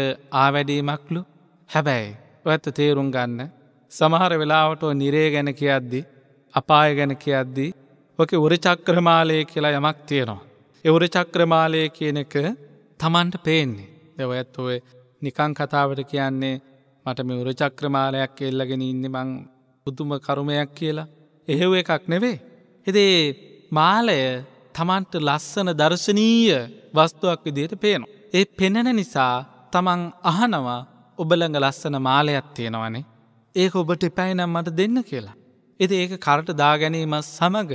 ආවැඩීමක්ලු හැබැයි ඔඇත්ත තේරුම් ගන්න සමහර වෙලාවට නිරේ ගැන කියද්දි අපාය ගැන කියද්දී ඕක උරචක්‍රමාලය කියලා යමක් තියෙනවා. එවුරචක්‍රමාලය කියන එක තමන්ට පේන්නේ. දෙවයත් ඔය නිකං කතාවට කියන්නේ මට මෙවර චක්‍රමාලයක් එල්ලගෙන ඉන්න මං බුදුම කරුමයක් කියලා එහෙව එකක් නෙවේ. හෙදේ මාලය තමන්ට ලස්සන දර්ශනීය වස්තුවක් විදියට පේනවා. ඒ පෙනෙන නිසා තමන් අහනවා ඔබළඟ ලස්සන මාලයක් තියෙනවනේ ඒ ඔබට එපැයිනම් මට දෙන්න කියලා. එති ඒක කරට දාගැනීම සමඟ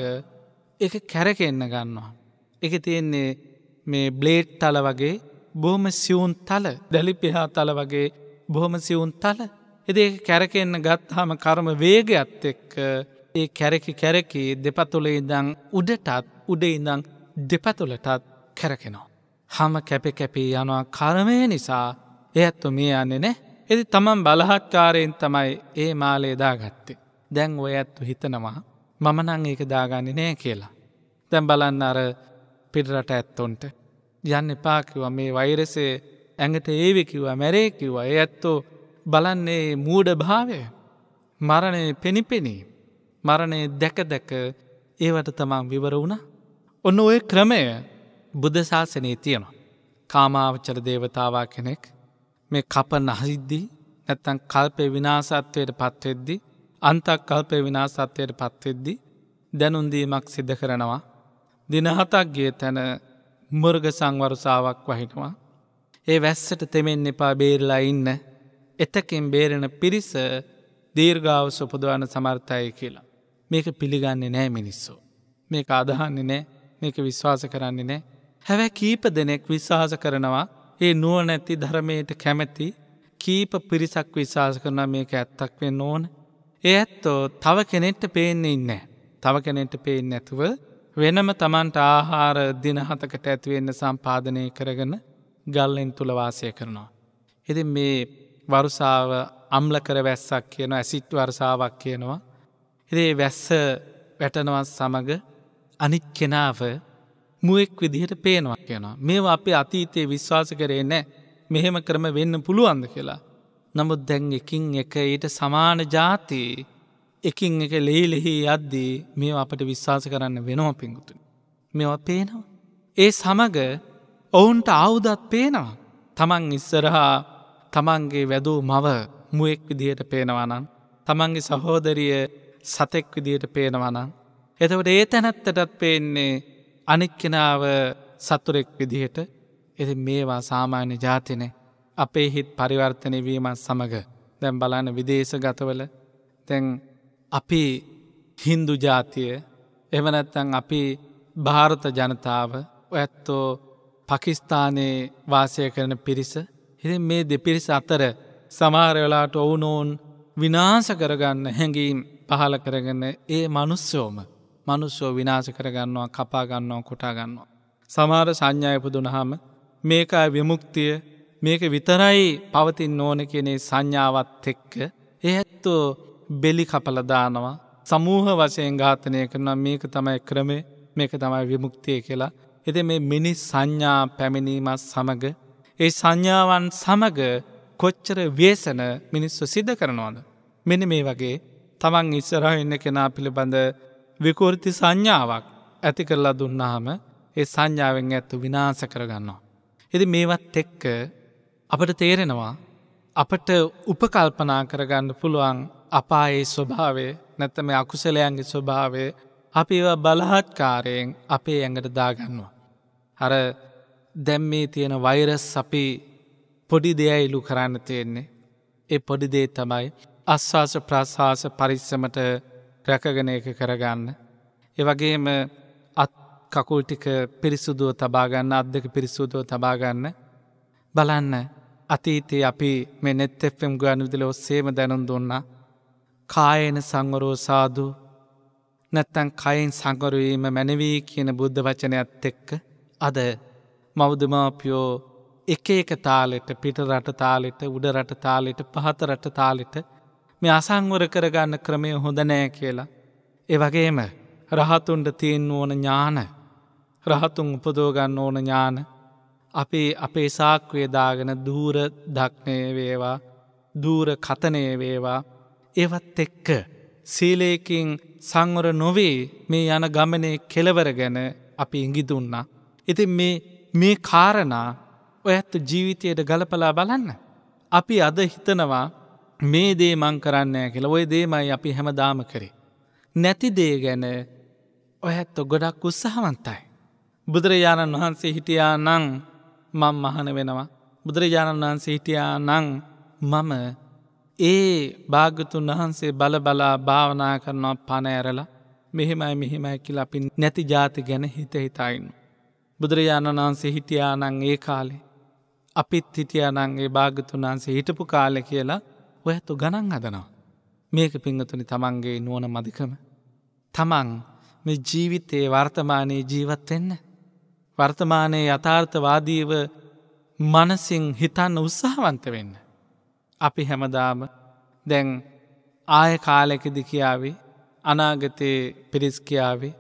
එක කැරකෙන්න ගන්නවා. එක තියෙන්නේ මේ බ්ලේට් තල වගේ බොහොම සිවුන් තල දැලිපිහා තල වගේ බොහොම සිවුන් තල එදේ කැරකෙන්න ගත්හම කර්ම වේගයක්ත් එක්ක ඒ කැරකි කැරකි දෙපතුළ ඉදං උඩටත් උඩ ඉඳං දෙපතුළටත් කැරකෙනවා. හම කැපෙ කැපී යනවා කරමය නිසා එයත්තු මේ යන්නේ නෑ එති තමන් බලහත්කාරයෙන් තමයි ඒ මාලේදා ගත්තේ. දැන් ඔය ඇත්තු හිතනවා මමනං ඒක දාගන්න නෑ කියලා. දැම් බලන්න අර පිටරට ඇත්තොන්ට යන්න එපාකිව මේ වෛරසේ ඇඟට ඒවෙකිව මැරේකිව ඒ ඇත්තෝ බලන්නේ මූඩ භාවය මරණය පෙනිපෙනී මරණය දැක දැක ඒවට තමන් විවර වුණ ඔන්න ඔය ක්‍රමය බුද්ධශාසනයේ තියෙනවා. කාමාවච්චර දේවතාවා කෙනෙක් මේ කප නහිද්දී නැත්තන් කල්පය විනාසත්වයට පත්වෙද්දි අන්තක් කල්පය විනාසත්වයට පත්වෙද්දි දැනුන්දීමක් සිද්ධ කරනවා. දිනහතක්ගේ තැන මුර්ග සංවරුසාවක් වහිනවා. ඒ වැස්සට තෙමෙන් එපා බේරලා ඉන්න. එතකින් බේරෙන පිරිස දීර්ගාව සොපදවන සමර්ථය කියලා. මේක පිළිගන්නේ නෑ මිනිස්සු. මේක අදහන්නේ නෑ මේක විශ්වාස කරන්නේ නෑ. හැවැ කීප දෙනෙක් විශ්වාස කරනවා ඒ නුවනැති ධරමයට කැමැති කීප පිරිසක් විශවාස කරන මේක ඇත්තක් වෙන්න ඕන. ඒ ඇත්තෝ තව කෙනෙට්ට පේන්නේ ඉන්න. තව කෙනෙට පේෙන් නැතුව වෙනම තමන්ට ආහාර දින හතකට ඇතිවෙන්න සම්පාධනය කරගන ගල්ලෙන් තුළවාසය කරනවා. එති මේ වරුසාව අම්ල කර වැස්සක් කියන ඇසිට් වර්සාවක් කියනවා. එදේ වැස්ස වැටනවත් සමඟ අනික් කෙනාව මුවෙක් විදිහට පේනවක් කියනවා. මේවා අපේ අතීතයේ විශ්වාස කරේ නෑ මෙහෙම කරම වෙන්න පුළුවන්ද කියලා. නමුත් දැන් එකින් එක ඊට සමාන ජාතිී එකින් එක ලේලෙහි යද්දී මේ අපට විශ්වාස කරන්න වෙනවා පින්ගුතුන්. මෙවා පේනවා. ඒ සමඟ ඔවුන්ට අවුදත් පේනවා. තමන් ඉස්සරහා තමන්ගේ වැදූ මව මුවෙක් විදිහයට පේනවනම්. තමන්ගේ සහෝදරිය සතෙක් විදියට පේනවනම්. එතවට ඒ තැනැත්තටත් පේන්නේ අනික්කෙනාව සතුරෙක් විදිහට එති මේවා සාමාන්‍ය ජාතිනේ අපේ හිත් පරිවර්තනය වීමත් සමඟ දැම් බලන්න විදේශ ගතවල තැන් අපේ හින්දු ජාතිය එමනැත්තන් අපි භාරත ජනතාව ඇත්තෝ පකිස්ථානයේ වාසය කරන පිරිස හිරි මේ දෙපිරිස අතර සමාරවෙලාට ඔවුනෝන් විනාස කරගන්න හැඟීම් පහල කරගන්න ඒ මනුස්්‍යෝම මනුස්්‍යෝ විනාස කරගන්නවා කපාගන්නවා කොටාගන්නවා. සමාර සංඥායපුදුනහම මේක විමුක්තිය මේක විතරයි පවතින් ඕන කියනේ සංඥාවත් එක්ක එහැත්තෝ බෙලි කපලදානවා සමූහ වශයෙන් ඝාතනය කරන මේක තමයි ක්‍රමේ මේක තමයි විමුක්තිය කියලා. එති මේ මිනිස් සංඥා පැමිණීමත් සමඟ. ඒ සංඥාවන් සමඟ කොච්චර වේසන මිනිස්සු සිද්ධ කරනවාද. මෙන මේ වගේ තමන් ඉස්සරහ ඉන්න කෙනා පිළිබඳ විකෘති සංඥාවක් ඇති කරලා දුන්නාම ඒ සංඥාවෙන් ඇත්තු විනාස කරගන්නවා. එති මේවත් එක්ක අපට තේරෙනවා අපට උපකල්පනා කරගන්න පුළුවන් අපායේ ස්වභාවේ නැත්තම අකුසලයන්ගේ ස්වභාවය අපි බලහත්කාරයෙන් අපේ ඇඟට දාගන්නවා. හර දැම්මේ තියෙන වෛරස් අපි පොඩි දෙයයිලු කරන්න තියෙන්නේ. ඒ පොඩිදේ තමයි අස්වාස ප්‍රශ්වාස පරිස්සමට රැකගෙන එක කරගන්න. එවගේම අත් කකුල්ටික පිරිසුදුව තබාගන්න අදක පිරිසුදුව තබාගන්න බලන්න අතීතයේ අපි මෙ නෙත් එම් ගුවන් විදිල ඔස්සේම දැනුම් දුන්නා කායන සංවරෝ සාදු නැත්තන් කයින් සංකරුවීම මැනවී කියන බුද්ධ වචනයත් එක්ක අද මෞදමාපියෝ එක එක තාලෙට පිට රට තාලෙට උඩ රට තාලෙට පහත රට තාලෙට මේ අසංවර කරගන්න ක්‍රමය හොඳ නෑ කියලා. එවගේම රහතුන්ට තියෙන් ඕන ඥාන රහතුන් උපදෝගන්න ඕන ඥාන අපේ අපේ සාක්වේදාගෙන දූර දක්නය වේවා දූර කතනය වේවා ඒවත් එක්ක සීලයකින් සංවර නොවේ මේ යන ගමනේ කෙලවර ගැන අපි ඉඟි දුන්නා. ඉතින් මේ මේ කාරණා ඔයත්තු ජීවිතයට ගලපලා බලන්න. අපි අද හිතනවා මේ දේ මං කරන්නෑ කියලා ඔය දේමයි අපි හැමදාම කරේ. නැති දේ ගැන ඔයත් ගොඩක් උත්සාහවන්තයි. බුදුරජාණන් වහන්සේ හිටියා නං මං මහන වෙනවා. බුදුරජාණන් වහන්සේ හිටියා නං මම ඒ භාගතුන් වහන්සේ බලබලා භාවනා කරනවා පණඇරලා මෙහෙමයි මෙහෙමයි කියල අපි නැති ජාති ගැන හිත හිතයින්න. බුදුරජාණන් වහන්සේ හිටියානං ඒ කාලේ. අපිත් හිටියනන්ගේ භාගතුන් වහන්සේ හිටපු කාලෙ කියලා ඔයඇතු ගණන් හදනවා. මේක පිංගතුනි තමන්ගේ නුවන මධිකම. තමන් මේ ජීවිතයේ වර්තමානයේ ජීවත්වෙන්න. වර්තමානයේ යථාර්ථවාදීව මනසිං හිතන්න උත්සාහවන්ත වෙන්න. අපි හැමදාම දැන් ආය කාලෙකදි කියාවේ අනාගතයේ පිරිස්කියාවේ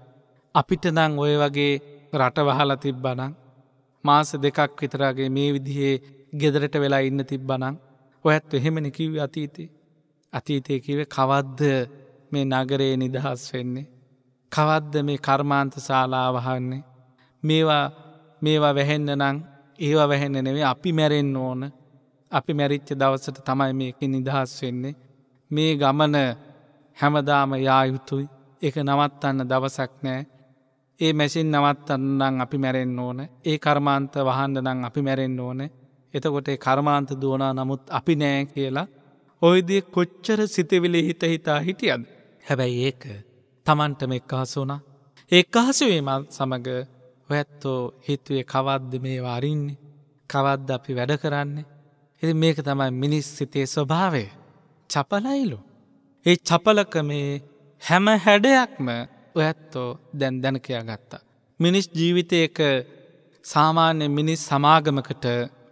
අපිට නං ඔය වගේ රටවහල තිබ්බනං මාස දෙකක් විතරගේ මේ විදිහේ ගෙදරට වෙලා ඉන්න තිබ්බනං ඔයත් එහෙමනි කිව් අතීතේ අතීතයකිව කවද්ද මේ නගරයේ නිදහස් වෙන්නේ කවද්ද මේ කර්මාන්ත ශාලාවහන්නේ මේවා මේවා වැහෙන්න නං ඒවා වැහෙන්න නෙවේ අපි මැරෙන්න්න ඕන අපි මැරිච්ච දවසට තමයි මේක නිදහස් වෙන්නේ. මේ ගමන හැමදාම යායුතුයි එක නවත්තන්න දවසක් නෑ. ඒ මැසින් නවත්තන්නන් අපි මැරෙන්න්න ඕන ඒ කර්මාන්ත වහන්ඩනං අපි මැරෙන්න්න ඕන එතකොට කර්මාන්ත දුවනා නමුත් අපි නෑ කියලා ඔයදේ කොච්චර සිතවිලි හිත හිතා හිටියද. හැබැයි ඒක තමන්ටම එක්කහසුන ඒ අහසවේම සමඟ ඔයැත්තෝ හිතුවේ කවද්ද මේ වාරින්නේ කවද්ද අපි වැඩ කරන්නේ එති මේක තමයි මිනිස් සිතේ ස්වභාවය චපලයිලු. ඒ චපලක මේ හැම හැඩයක්ම ඔයත්තෝ දැන් දැනකයා ගත්තා. මිනිස් ජීවිතයක සාමාන්‍ය මිනිස් සමාගමකට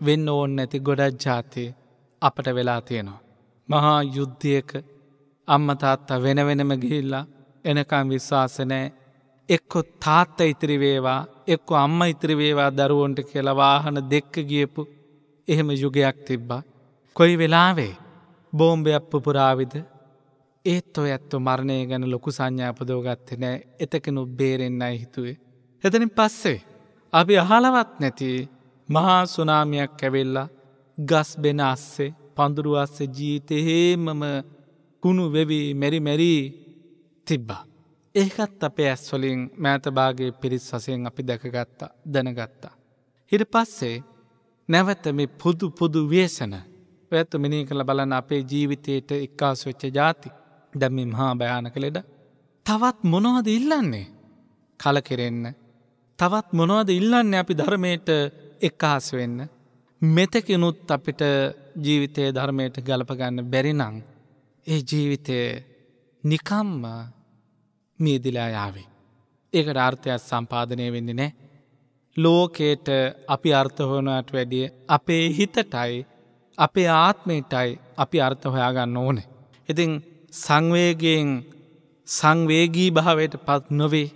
වෙන්න ඕන්න ඇති ගොඩක් ජාති අපට වෙලා තියෙනවා. මහා යුද්ධියක අම්මතාත්තා වෙන වෙනම ගිහිල්ලා එනකම් විශ්වාසනෑ එක්කො තාත්ත ඉතිරිවේවා එක්කො අම්ම ඉතිරිවේවා දරුවන්ට කියලා වාහන දෙක්ක ගියපු එහෙම යුගයක් තිබ්බා. කොයි වෙලාවේ බෝම්භයක් පුපුරාවිද ඒත් ඔ ඇත්තු මරණය ගැන ලොකු සංඥාපදෝගත්ත නෑ එතකනු බේරෙන්න්නයි හිතුවේ. එතනින් පස්සේ. අපි අහලවත් නැති මහා සුනාමියක් ඇවෙල්ලා ගස් බෙන අස්සේ පඳුරු අස්සේ ජීතහේමම කුණු වෙවී මෙරිමැරී තිබ්බා. ඒකත් අපේ ඇස්වලින් මෑතභාගේ පිරිස් වසයෙන් අපි දැකගත්තා දැනගත්තා. හිට පස්සේ නැවත මේ පුදු පුදු වේසන ඇත්තු මිනි කළ බලන අපේ ජීවිතයට එක්කාසවෙච්ච ජාති දැම්මින් හා භයාන කළෙඩ තවත් මොනොහද ඉල්ලන්නේ කල කෙරෙන්න තවත් මොනවද ඉල්ලන්න අපි ධර්මයට එක්කහස් වෙන්න මෙතකනුත් අපිට ජීවිතය ධර්මයට ගලපගන්න බැරිනං ඒ ජීවිතය නිකම්ම මීදිලා යාවේ ඒකට ආර්ථයක් සම්පාධනය වෙන්නේ නෑ ලෝකයට අපි අර්ථහොනට වැඩිය අපේ හිතටයි අපේ ආත්මයටයි අපි අර්ථහොයාගන්න ඕනේ. ඉතින් සංවේගයෙන් සංවේගී භාවයට පත් නොවේ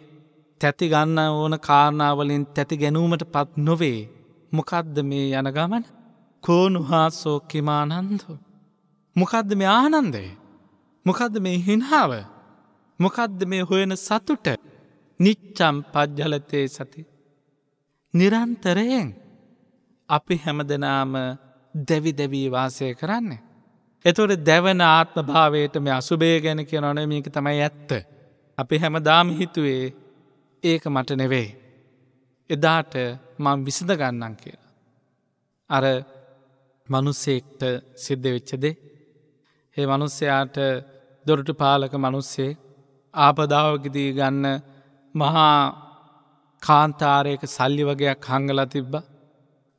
තැති ගන්න ඕන කාරණාවලින් තැති ගැනීමට පත් නොවේ මොකද්ද මේ යන ගමන කෝනු හා සෝකිමානන්දු. මොකද්ද මේ ආනන්දේ. මොකද්ද මේ හිනාව මොකද්ද මේ හොයන සතුට නිච්චම් පද්ජලතයේ සති නිරන්තරයෙන් අපි හැමදනාම දැවි දැවී වාසය කරන්න. එතොට දැවන ආත්ම භාවයට මේ අසුබේ ගැන කිය නොනමීක තමයි ඇත්ත. අපි හැමදාම හිතුවේ ඒක මට නෙවෙයි. එදාට මං විසඳ ගන්නන් කියලා. අර මනුස්සෙක්ට සිද්ධ වෙච්චදේ. ඒ මනුස්සයාට දොරටු පාලක මනුස්සේ ආපදාවකිදී ගන්න මහා කාන්තාරයක සල්ලි වගේයක් හංගල තිබ්බ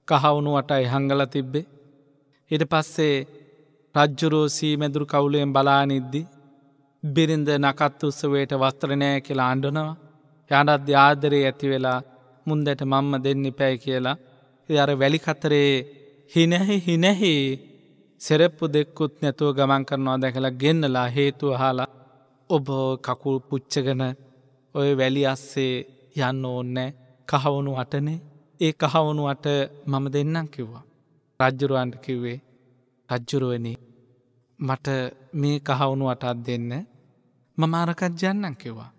කහවුණුවට එහංගල තිබ්බේ. එට පස්සේ රජ්ජුරෝ සීමැදුරු කවුලයෙන් බලානිද්දි බිරිඳ නකත් උත්සවයට වස්ත්‍රණය කියලා අණ්ඩනවා යනත් ්‍යාදරයේ ඇති වෙලා මුන්දට මංම දෙන්න පැයි කියලා අර වැලිකතරේ හිනැහි හිනැහි සෙරප්පු දෙක්කුත් නැතුව ගමන් කරනවා දැකලා ගෙන්නලා හේතුව හාලා ඔබ කකුල් පුච්චගන ඔය වැලි අස්සේ යන්න ඕන්නෑ කහවනු අටනේ ඒ කහවනු අට මම දෙන්නම් කිව්වා. රජ්ජුරුවන්ට කිව්වේ රජ්ජුරුවනි මට මේ කහවුණු අටත් දෙන්න මම අරකත් ජන්නන් කිව්වා.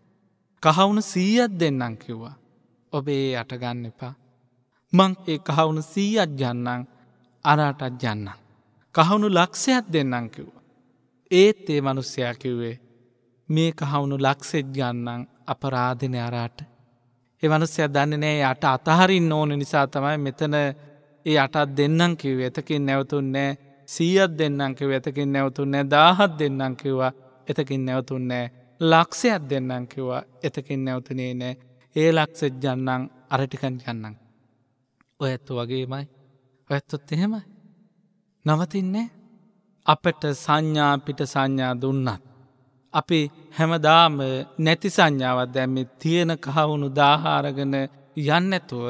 කහවුණු සීයත් දෙන්නම් කිව්වා. ඔබේ ඒ අටගන්න එපා. මං ඒ කහවුණු සීයත් ගන්නන් අරාටත් ජන්නන්. කහවුණු ලක්ෂයක් දෙන්නම් කිව්වා. ඒත් ඒ මනුස්්‍යයා කිව්වේ මේ කහවුණු ලක්සෙත් ගන්නන් අපරාධන අරාට එමනුස්සය දන්නේ නෑ යට අතහරින් ඕන නිසා තමයි මෙතන ඒ අටත් දෙන්නම් කිව් එතකින් නැවතුන්නෑ සීියත් දෙන්නංකිව එතකින් නැවතුන්නෑ දාහත් දෙන්නම් කිව්වා එතකින් නැවතුන්නෑ ලක්ෂයක් දෙන්නම් කිව්වා එතකින් නැවතුනේ නෑ ඒ ලක්සෙත් ජන්නං අරටිකන් යන්නම්. ඔය ඇත්තු වගේමයි ඔඇත්තුත් එහෙමයි. නවතින්නේ අපට සංඥාපිට සංඥා දුන්නත්. අපේ හැමදාම නැති සංඥාවත් දැම්ම තියෙන කහවුණු දාහාරගෙන යන්නැතුව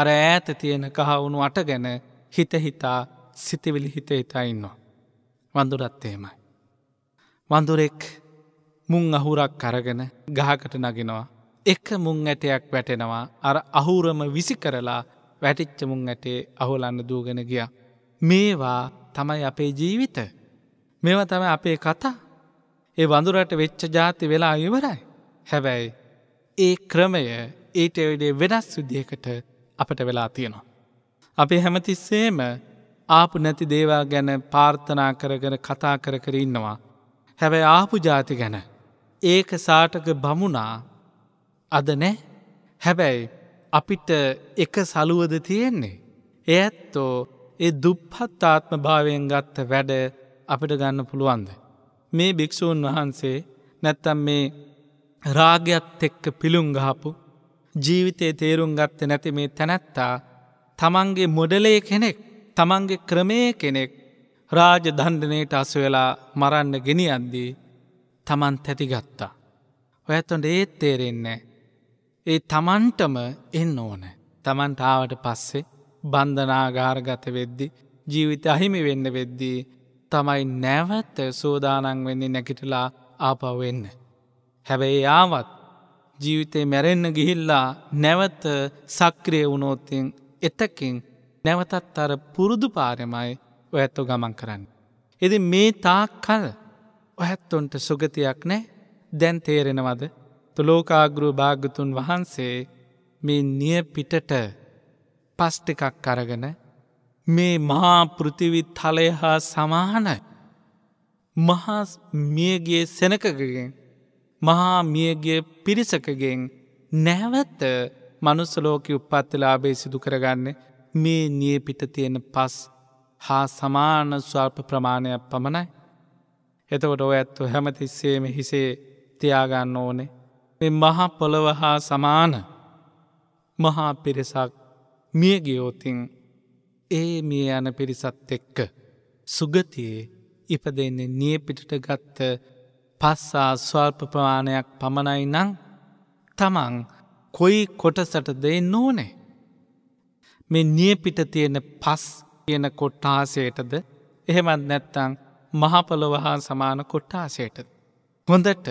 අර ඈත තියෙන කහවුණු අට ගැන හිතහිතා සිතිවිලි හිත හිතයින්නවා. වඳුරත්තේමයි. වඳුරෙක් මුං අහුරක් කරගෙන ගහකට නගෙනවා. එක මුං ඇටයක් වැටෙනවා අර අහුරම විසි කරලා වැටිච්ච මුං ඇටේ අහුලන්න දූගෙන ගිය. මේවා තමයි අපේ ජීවිත. මෙව තම අපේ කතා ඒ වඳුරට වෙච්ච ජාති වෙලා ඉවරයි. හැබැයි ඒ ක්‍රමය ඊට වැඩේ වෙනස් සුද්දියකට අපට වෙලා තියෙනවා. අපේ හැමතිස්සේම ආපු නැති දේවා ගැන පාර්ථනා කරගෙන කතා කර කර ඉන්නවා. හැබැයි ආපු ජාති ගැන ඒක සාටක බමුණා අද නෑ හැබැයි අපිට එක සලුවද තියෙන්නේ. ඇත්තෝ ඒ දුප්හත්තාත්ම භාවයෙන් ගත්ත වැඩ අපිට ගන්න පුළුවන්ද. මේ භික්‍ෂූන් වහන්සේ නැත්තම් මේ රාගයක්ත් එක්ක පිළුම් ගහපු ජීවිතයේ තේරුම් ගත්ත නැති මේ තැනැත්තා තමන්ගේ මොඩලේ කෙනෙක් තමන්ගේ ක්‍රමය කෙනෙක් රාජ දණ්ඩනයට අසවෙලා මරන්න ගෙන අද්දී තමන් තැතිගත්තා. ඔයඇත්තොට ඒත් තේරෙන්නේ. ඒ තමන්ටම එන්න ඕන. තමන්ට ආවට පස්සේ බන්ධනාගාරගත වෙද්දි ජීවිත අහිමි වෙන්න වෙද්දී තමයි නැවත්ත සෝදානං වෙන්නේ නැකිටලා ආපවෙන්න. හැබැයි යාවත් ජීවිතේ මැරෙන්න ගිහිල්ලා නැවත සක්‍රිය වුණෝතින් එතකින් නැවතත් අර පුරුදු පාරමයි ඔඇත්තෝ ගමන් කරන්න. එති මේ තාක් කල් ඔහැත්තොන්ට සුගතියක් නෑ දැන් තේරෙනවද තුළෝකාගුරු භාගතුන් වහන්සේ මේ නිය පිටට පස්්ටිකක් කරගෙන මේ මහා පෘතිවිත් තලය හා සමානයි. මහා මියගේ සෙනකකගෙන් මහා මියගේ පිරිසකගෙන් නැවත මනුස්සලෝක උපත්තිලාබේ සිදු කරගන්න මේ නිය පිට තියෙන පස් හා සමාන ස්වල්ප ප්‍රමාණයක් පමණයි. එතකොට ඔ ඇත්තු හැමතිස්සේම හිසේ තියාගන්න ඕනේ. මෙ මහා පොළව හා සමාන මහා පිරිසක් මියගියෝතින් ඒ මිය යන පිරිසත් එක්ක. සුගතියේ ඉපදෙන්නේ නියපිටට ගත්ත පස්සා ස්වල්ප ප්‍රමාණයක් පමණයි නං තමන් කොයි කොටසට දෙයි නෝනේ. මේ නියපිට තියෙන පස් කියන කොට්ටාසයටද එහෙමත් නැත්තං මහපොළොවහා සමාන කොට්ටාසයටද. හොඳට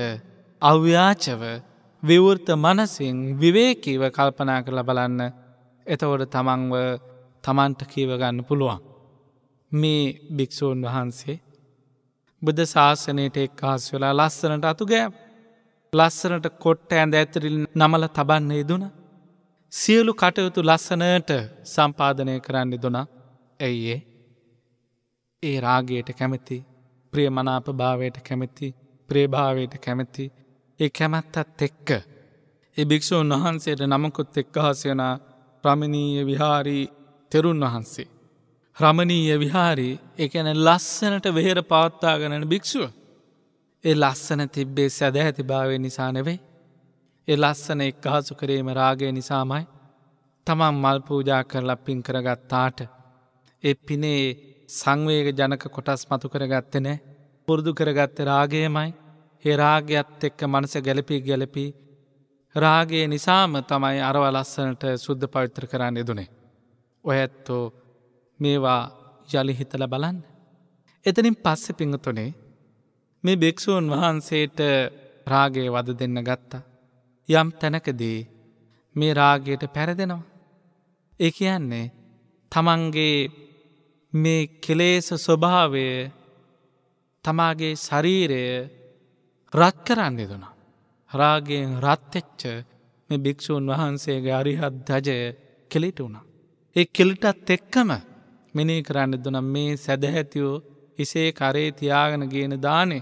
අව්‍යාචව විවෘත මනසින් විවේකීව කල්පනා කරල බලන්න එතවට තමන්ව තමන්ට කීවගන්න පුළුවන්. මේ භික්‍ෂූන් වහන්සේ බුද ශාසනයට එක් ආස් වෙලා ලස්සනට අතු ගෑ ලස්සනට කොට්ට ඇඳ ඇතරිල් නමල තබන්න යෙදුන සියලු කටයුතු ලස්සනට සම්පාධනය කරන්න දුනා ඇයිඒ ඒ රාගයට කැමැති ප්‍රිය මනාප භාවයට කැමැති ප්‍රේභාවයට කැමැති ඒ කැමැත්තත් එක්ක ඒ භික්‍ෂූන් වහන්සේට නමකුත් එක්ක හසයනා ප්‍රමිණීය විහාරී තෙරුන් වහන්සේ. ශ්‍රමණීය විහාරී එකන ලස්සනට වෙහෙර පවත්තාගනන භික්‍ෂුව. ඒ ලස්සන තිබ්බේ සැද ඇතිභාවය නිසා නෙවෙයි. ඒ ලස්සන එක්කහසු කරේම රාගය නිසාමයි තමන් මල් පූජා කරලා පින් කරගත්තාට. එ පිනේ සංවේග ජනක කොටස් මතු කරගත්තෙන පුරුදු කරගත්ත රාගයමයි හෙරාගයක්ත් එක්ක මනස ගැලපී ගැලපී රාගේ නිසාම තමයි අරවලස්සනට සුද්ධ පවිත්‍ර කරන්න යදුනේ. ඔයඇත්තෝ මේවා යළි හිතල බලන්න. එතනින් පස්සෙ පිංහතුනේ මේ භික්‍ෂූන් වහන්සේට රාගේ වද දෙන්න ගත්තා. යම් තැනකදී මේ රාගයට පැරදෙනවා. ඒ කියන්නේ තමන්ගේ මේ කෙලේස ස්වභාවය තමාගේ ශරීරය රත් කරන්න දුනා. රාගයෙන් රත්තෙච්ච මේ භික්‍ෂූන් වහන්සේගේ අරිහත් දජය කෙලිට වුණා. ඒ කෙලිටත් එක්කම මෙනේ කරන්න දුනම් මේ සැදැහැතිවෝ එසේ කරේ තියාගෙන ගේන දානේ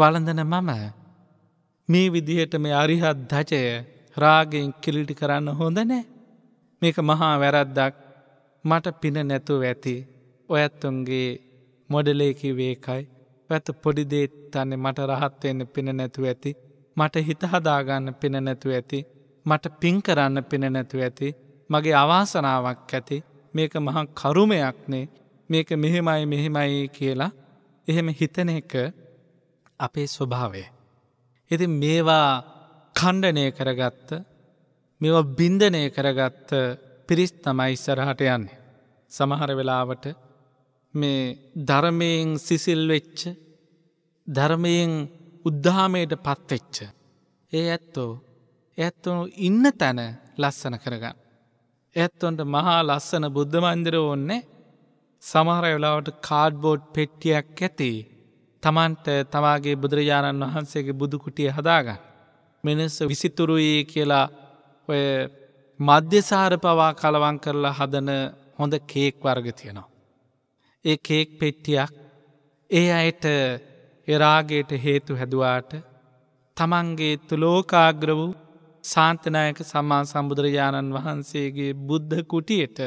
වලඳන මම මේ විදිහට මේ අරිහත් දජය රාගෙන් කිලිටි කරන්න හොඳ නෑ මේක මහා වැරද්දක් මට පින නැතුව ඇති ඔයත්තුන්ගේ මොඩලේකි වේකයි පැත පොඩිදේත් තන්නේ මට රහත්වවෙන්න පින නැතුව ඇති මට හිතහදාගන්න පින නැතුව ඇති මට පින් කරන්න පින නැතුව ඇති මගේ අවාසනාවක් ඇති මේක මහා කරුමයක්නේ මේක මෙහෙමයි මෙහෙමයි කියලා එහෙම හිතන එක අපේ ස්වභාවය. එති මේවා කණ්ඩනය කරගත්ත මෙවා බින්ධනය කරගත්ත පිරිස් තමයි ඉස්සරහට යන්නේ. සමහර වෙලාවට මේ ධර්මයෙන් සිසිල්වෙච්ච ධර්මයෙන් උද්ධාමයට පත්වෙච්ච. ඒ ඇත්තෝ ඇත්තනු ඉන්න තැන ලස්සන කරගන්න. ඇත්තොන්ට මහා ලස්සන බුද්ධ මන්දිර ඕන්නේ සමහර වෙලාවට කාඩ්බෝඩ් පෙට්ටියක් ඇති තමන්ට තමාගේ බුදුරජාණන් වහන්සේගේ බුදුකුටිය හදාග. මිනිස්ස විසිතුරුයේ කියලා ඔය මධ්‍යසාර පවා කලවන් කරලා හදන හොඳ කේක් වර්ග තියෙනවා. ඒ කේක් පෙට්ටියක් ඒ අයට එරාගේට හේතු හැදවාට තමන්ගේ තුලෝකාග්‍ර වූ සාන්තනායක සම්මා සම්බුදුරජාණන් වහන්සේගේ බුද්ධ කුටියට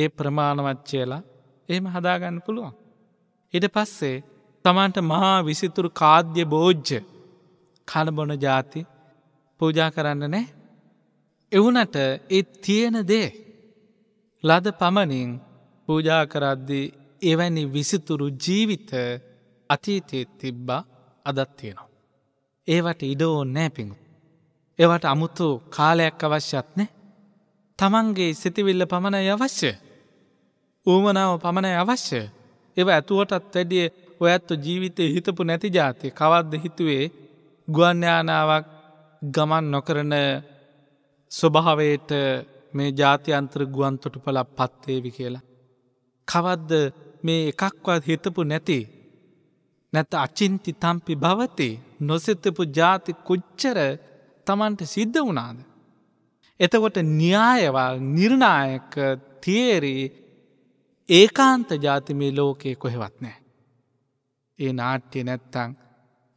ඒ ප්‍රමාණවච්චයලා එම හදාගන්න පුළුවන්. ඉට පස්සේ තමන්ට මහා විසිතුරු කාද්‍ය බෝජ්ජ කලබොන ජාති පූජා කරන්න නෑ. එවුනට ඒ තියෙන දේ ලද පමණින් පූජා කරද්දී එවැනි විසිතුරු ජීවිත අතීතයත් තිබ්බා අදත් තියෙනවා. ඒවට ඉඩෝ නෑ පිඟු. එවට අමුතු කාලයක් අවශ්‍යත් නෑ. තමන්ගේ සිතිවිල්ල පමණයි අවශ්‍ය. ඌමනාව පමණයි අවශ්‍ය. එව ඇතුවටත් වැඩිය ඔයත්තු ජීවිතය හිතපු නැති ජාතිය කවද්ද හිතුවේ ගුවන්්‍යානාවක් ගමන් නොකරන ස්වභාවයට මේ ජාතියන්ත්‍ර ගුවන්තොටු පල පත්තේවි කියලා. කවද්ද මේ එකක්වත් හිතපු නැති නැත අචින්ති තම්පි භවති නොසිතපු ජාති කුච්චර තමන්ට සිද්ධ වනාද. එතකොට න්‍යායවල් නිර්ණායක තේරී ඒකාන්ත ජාතිමේ ලෝකයේ කොහෙවත් නෑ. ඒ නාට්‍ය නැත්තං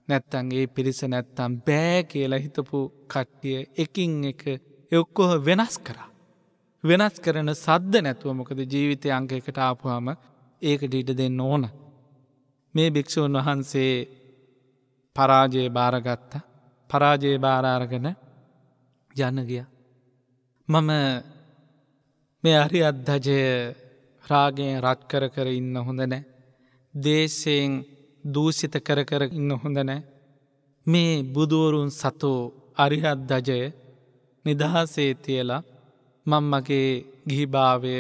නැත්තන් ඒ පිරිස නැත්තම් බෑ කියලා හිතපු කට්ටිය එකින් එක එඔක්කොහ වෙනස් කරා. වෙනස් කරන සද්ධ නැතුවමකද ජීවිතය අංකයකට ආපුහම ඒකට ඉඩ දෙන්න ඕන. මේ භික්‍ෂූන් වහන්සේ පරාජයේ භාරගත්තා පරාජය භාරාරගෙන යන්න ගිය. මම මේ අරි අද්ධජය රාගෙන් රත් කර කර ඉන්න හොඳ නෑ. දේශයෙන් දූෂිත කර කර ඉන්න හොඳ නෑ. මේ බුදුවරුන් සතෝ අරිහත් දජය නිදහසේ තියලා මං මගේ ගිහිභාවය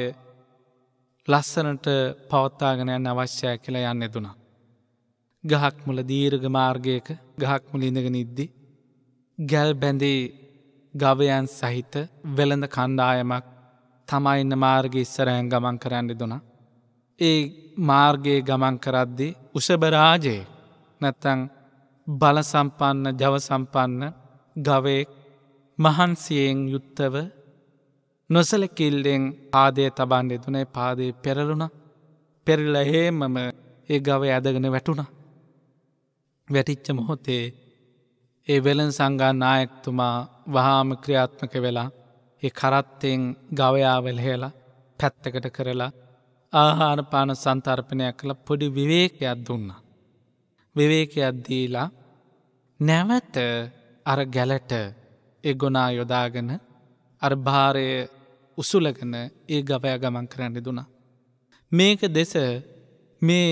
ලස්සනට පවත්තාගෙන යන්න අවශ්‍යය කියලා යන්න දුනා. ගහක් මුල දීර්ග මාර්ගයක ගහක් මුල ඉඳගෙන ඉද්දි ගැල් බැඳී ගවයන් සහිත වෙළඳ කණ්ඩායමක් තමයින්න මාර්ග ඉස්සරයන් ගමන් කරන්න දුන. ඒ මාර්ගයේ ගමන් කරද්දි උසභරාජයේ නැත්තං බලසම්පන්න ජවසම්පන්න ගවයෙක් මහන්සියෙන් යුත්තව නොසලකිල්ලෙන් පාදය තබන්න එතුනේ පාදය පෙරලුණ පෙරල හේමම ඒ ගව ඇදගෙන වැටුණ. වැටිච්ච මොහොතේ ඒ වෙලන් සංගා නායෙක්තුමා වහාම ක්‍රියාත්මක වෙලා ඒ කරත්තයෙන් ගවයාවලහේලා පැත්තකට කරලා ආහාරපාන සන්තර්පනයක් කළ පොඩි විවේකයක් දුන්න. විවේකයක් දීලා නැවත අර ගැලට ඒ ගොනා යොදාගෙන අර්භාරය උසුලගෙන ඒ ගවය ගමන් කරන්න දුනා. මේක දෙස මේ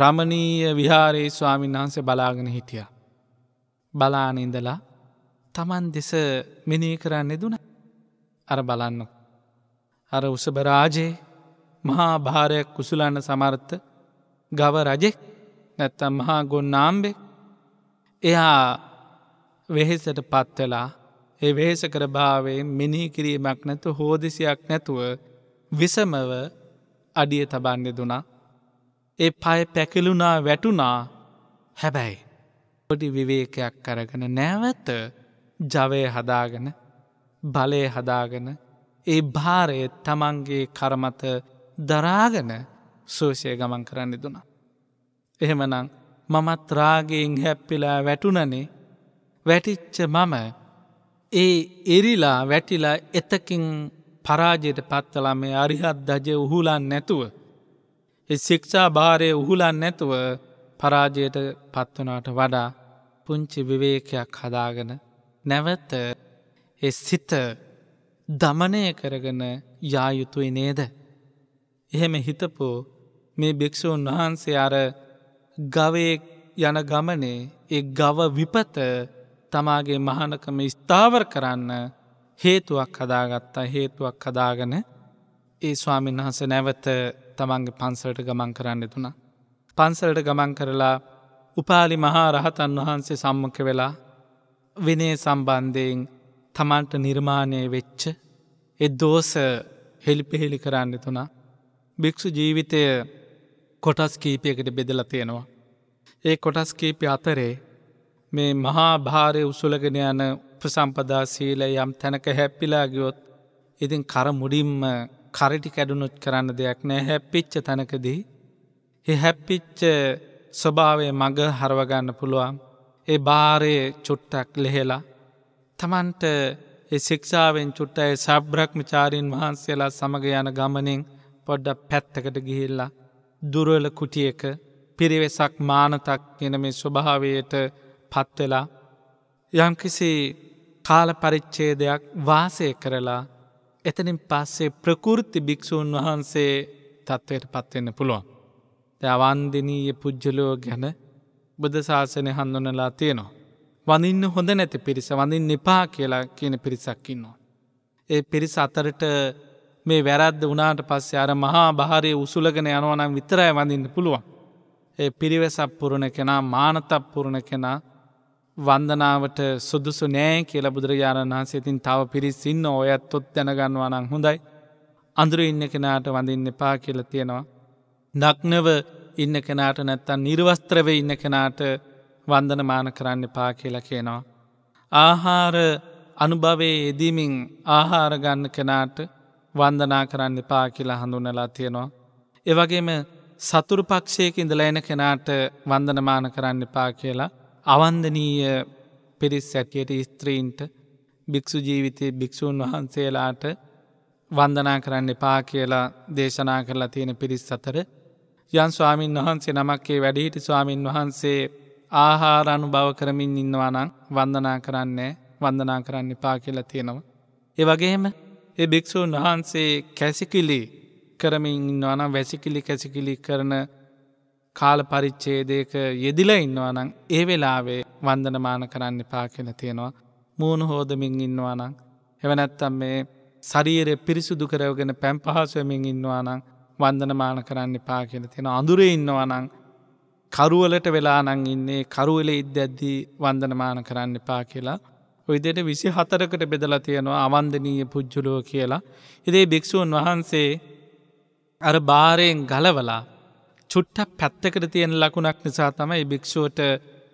රමණීය විහාරයේ ස්වාමින් වහන්සේ බලාගෙන හිටියා. බලානඉඳලා තමන් දෙස මෙනය කරන්න දුන අර බලන්න. අර උසභරාජයේ මහා භාරයක් කුසුලන්න සමර්ථ ගව රජෙක් නැත්තම් මහා ගොන්නාම්බෙක් එයා වෙහෙසට පත්වෙලා ඒ වේස කර භාවයෙන් මිනී කිරීමක් නැතු හෝදිසියක් නැතුව විසමව අඩිය තබන්ඩ දුනා ඒ පය පැකිලුනා වැටුනා හැබැයි පොඩි විවේකයක් කරගෙන නැවත ජවය හදාගෙන බලය හදාගෙන ඒ භාරය තමන්ගේ කරමත දරාගෙන සෝෂය ගමන් කරන්න දුනා. එහෙමනං මමත් රාගයෙන් හැප්පිලා වැටුනනේ වැටිච්ච මම ඒ එරිලා වැටිලා එතකින් පරාජයට පත්තලා මේ අරිහත් දජය උහුලන් නැතුව. එ ශික්ෂා භාරය උහුලන් නැතුව පරාජයට පත්වනාට වඩා පුංචි විවේකයක් හදාගෙන නැවත එ සිත දමනය කරගෙන යායුතුයි නේද. එහෙම හිතපු මේ භික්‍ෂූන් වහන්සේ අර ගවයෙක් යන ගමනේ ඒ ගව විපත තමාගේ මහනකම ස්ථාවර කරන්න හේතුවක් හදාගත්තා හේතුවක් හදාගන ඒ ස්වාමින් වහස නැවත තමන්ගේ පන්සලට ගමන් කරන්න තුනා. පන්සලට ගමන් කරලා උපාලි මහා රහතන් වහන්සේ සම්මක වෙලා විනේ සම්බන්ධයෙන් තමන්ට නිර්මාණය වෙච්ච එ දෝස හෙළිපෙහෙළි කරන්න තුනා භික්‍ෂු ජීවිතය කොටස් කීපයකට බෙදල තියෙනවා. ඒ කොටස් කීපය අතරේ මේ මහා භාරය උසුලගෙන යන උපසම්පදා සීල යම් තැනක හැප්පිලාගියොත් ඉතින් කර මුඩින්ම කරටි කැඩුණුත් කරන්න දෙයක් නෑ හැප්පිච්ච තැනකදී. හැප්පිච්ච ස්වභාවය මඟ හරවගන්න පුළුවන් ඒ භාරයේ චුට්ටක් ලෙහෙලා තමන්ට ශික්ෂාවෙන් චුට්ටයි සබ්‍රක්්මචාරීන් වහන්සේලා සමඟ යන ගමනින් පොඩ්ඩ පැත්තකට ගිහිල්ලා දුරල කුටියක පිරිවෙසක් මානතක් ගෙන මේ ස්වභාවයට පත්වෙලා යම්කිසි කාල පරිච්චේදයක් වාසය කරලා එතනින් පස්සේ ප්‍රකෘති භික්‍ෂූන් වහන්සේ තත්ත්වයට පත්වෙන්න පුළුවන්. දවන්දිනීය පුද්ජලෝ ගැන බුද්ධ ශාසනය හඳුනලා තියෙනවා. වඳන්න හොඳ නැති පිරිස වඳින් නිපා කියලා කියන පිරිසක්කින්නවා. ඒ පිරිස අතරට මේ වැරද්ද වනාට පස්සේ අර මහා භාරය උසුලගෙන යනවනම් විතරයි වඳන්න පුළුවන්. ඒ පිරිවැසක් පුරණ කෙනා මානතක් පුරණ කෙනා වන්දනාවට සුදුසු නෑ කියල බුදුරජාණන් වහන්සේතින් තව පිරිසින්න ඔයත් තොත් දැනගන්නවනං හොඳයි. අඳුරු ඉන්න කෙනාට වඳින්න එපා කියල තියෙනවා. නක්නව ඉන්න කෙනාට නැත්තන් නිර්වස්ත්‍රව ඉන්න කෙනාට වන්දනමාන කරන්න පා කියලා කියනවා. ආහාර අනුභවේ එදීමින් ආහාර ගන්න කෙනාට වන්දනා කරන්න පා කියලා හඳුනලා තියෙනවා. එවගේම සතුරු පක්ෂයක ඉඳල එන කෙනාට වන්දනමාන කරන්න පා කියලා අවන්දනීය පිරිස් සැටියට ස්ත්‍රීන්ට භික්‍ෂු ජීවිතය භික්‍ෂූන් වහන්සේලාට වන්දනා කරන්න එපා කියලා දේශනා කරලා තියෙන පිරිස් අතර යන් ස්වාමීන් වහන්සේ නමක්කේ වැඩිහිටි ස්වාමීන් වහන්සේ ආහාරණු භව කරමින් ඉන්නවානං වන්දනා කරන්නේ වන්දනා කරන්න පා කියලා තියෙනවා. ඒ වගේම ඒ භික්‍ෂූන් වහන්සේ කැසිකිලි කරමින් ඉන්නවානම් වැසිකිලි කැසිකිලි කරන කාල පරිච්චේදයක යෙදිල ඉන්නවානං ඒ වෙලාවේ වන්දනමාන කරන්න පා කියලා තියෙනවා. මූුණ හෝදමින් ඉන්නවානං එවනැත්තම් මේ සරීරය පිරිසුදු කරවගෙන පැම් පහසුවමින් ඉන්නවානං වන්දනමාන කරන්න එපා කියල තියෙන අඳුරේ ඉන්නවනං කරුවලට වෙලානං ඉන්නේ කරුවල ඉද්දැද්දී වන්දනමාන කරන්න එපා කියලා ඔයිදට විසි හතරකට බෙදලා තියෙනවා අවන්දනීය පුද්ජුලුව කියලා. ඉදේ භික්‍ෂූන් වහන්සේ අර භාරයෙන් ගලවලා චුට්ටක් පැත්තකට තියෙන ලකුණක් නිසා තමයි භික්‍ෂූට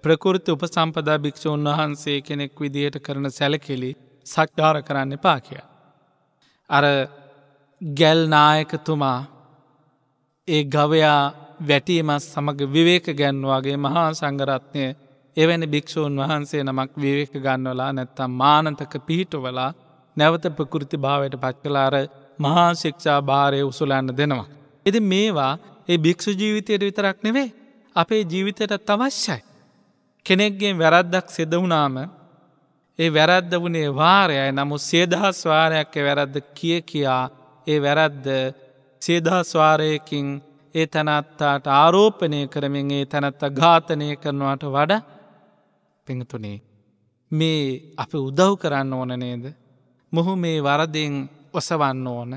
ප්‍රකෘති උපසම්පදා භික්‍ෂූන් වහන්සේ කෙනෙක් විදියට කරන සැලකෙලි සක්ධාර කරන්න එපා කිය. අර ගැල් නායකතුමා ඒ ගවයා වැටීමත් සමඟ විවේක ගැන්වාගේ මහා සංගරත්නය එවැනි භික්‍ෂූන් වහන්සේ නමක් විවේක ගන්නවලා නැත්තම් මානතක පිහිටුවලා නැවත ප්‍රකෘති භාවයට පත්කලාර මහා ශික්ෂා භාරය උසුලන්න දෙනවා. එති මේවා ඒ භික්‍ෂු ජීවිතයට විතරක් නෙවේ අපේ ජීවිතයට අවශ්‍යයි. කෙනෙක්ගේ වැරද්දක් සෙදවුනාම ඒ වැරද්ද වනේ වාරයයි නමුත් සේදහස් වාරයක් වැරද්ද කිය කියා ඒ වැරද්ද සියදහස්වාරයකින් ඒ තැනත්තාට ආරෝපනය කරමින් ඒ තැනත්ත ඝාතනය කරනවාට වඩ පිඟතුනේ. මේ අප උදව් කරන්න ඕන නේද. මොහු මේ වරදෙන් ඔසවන්න ඕන.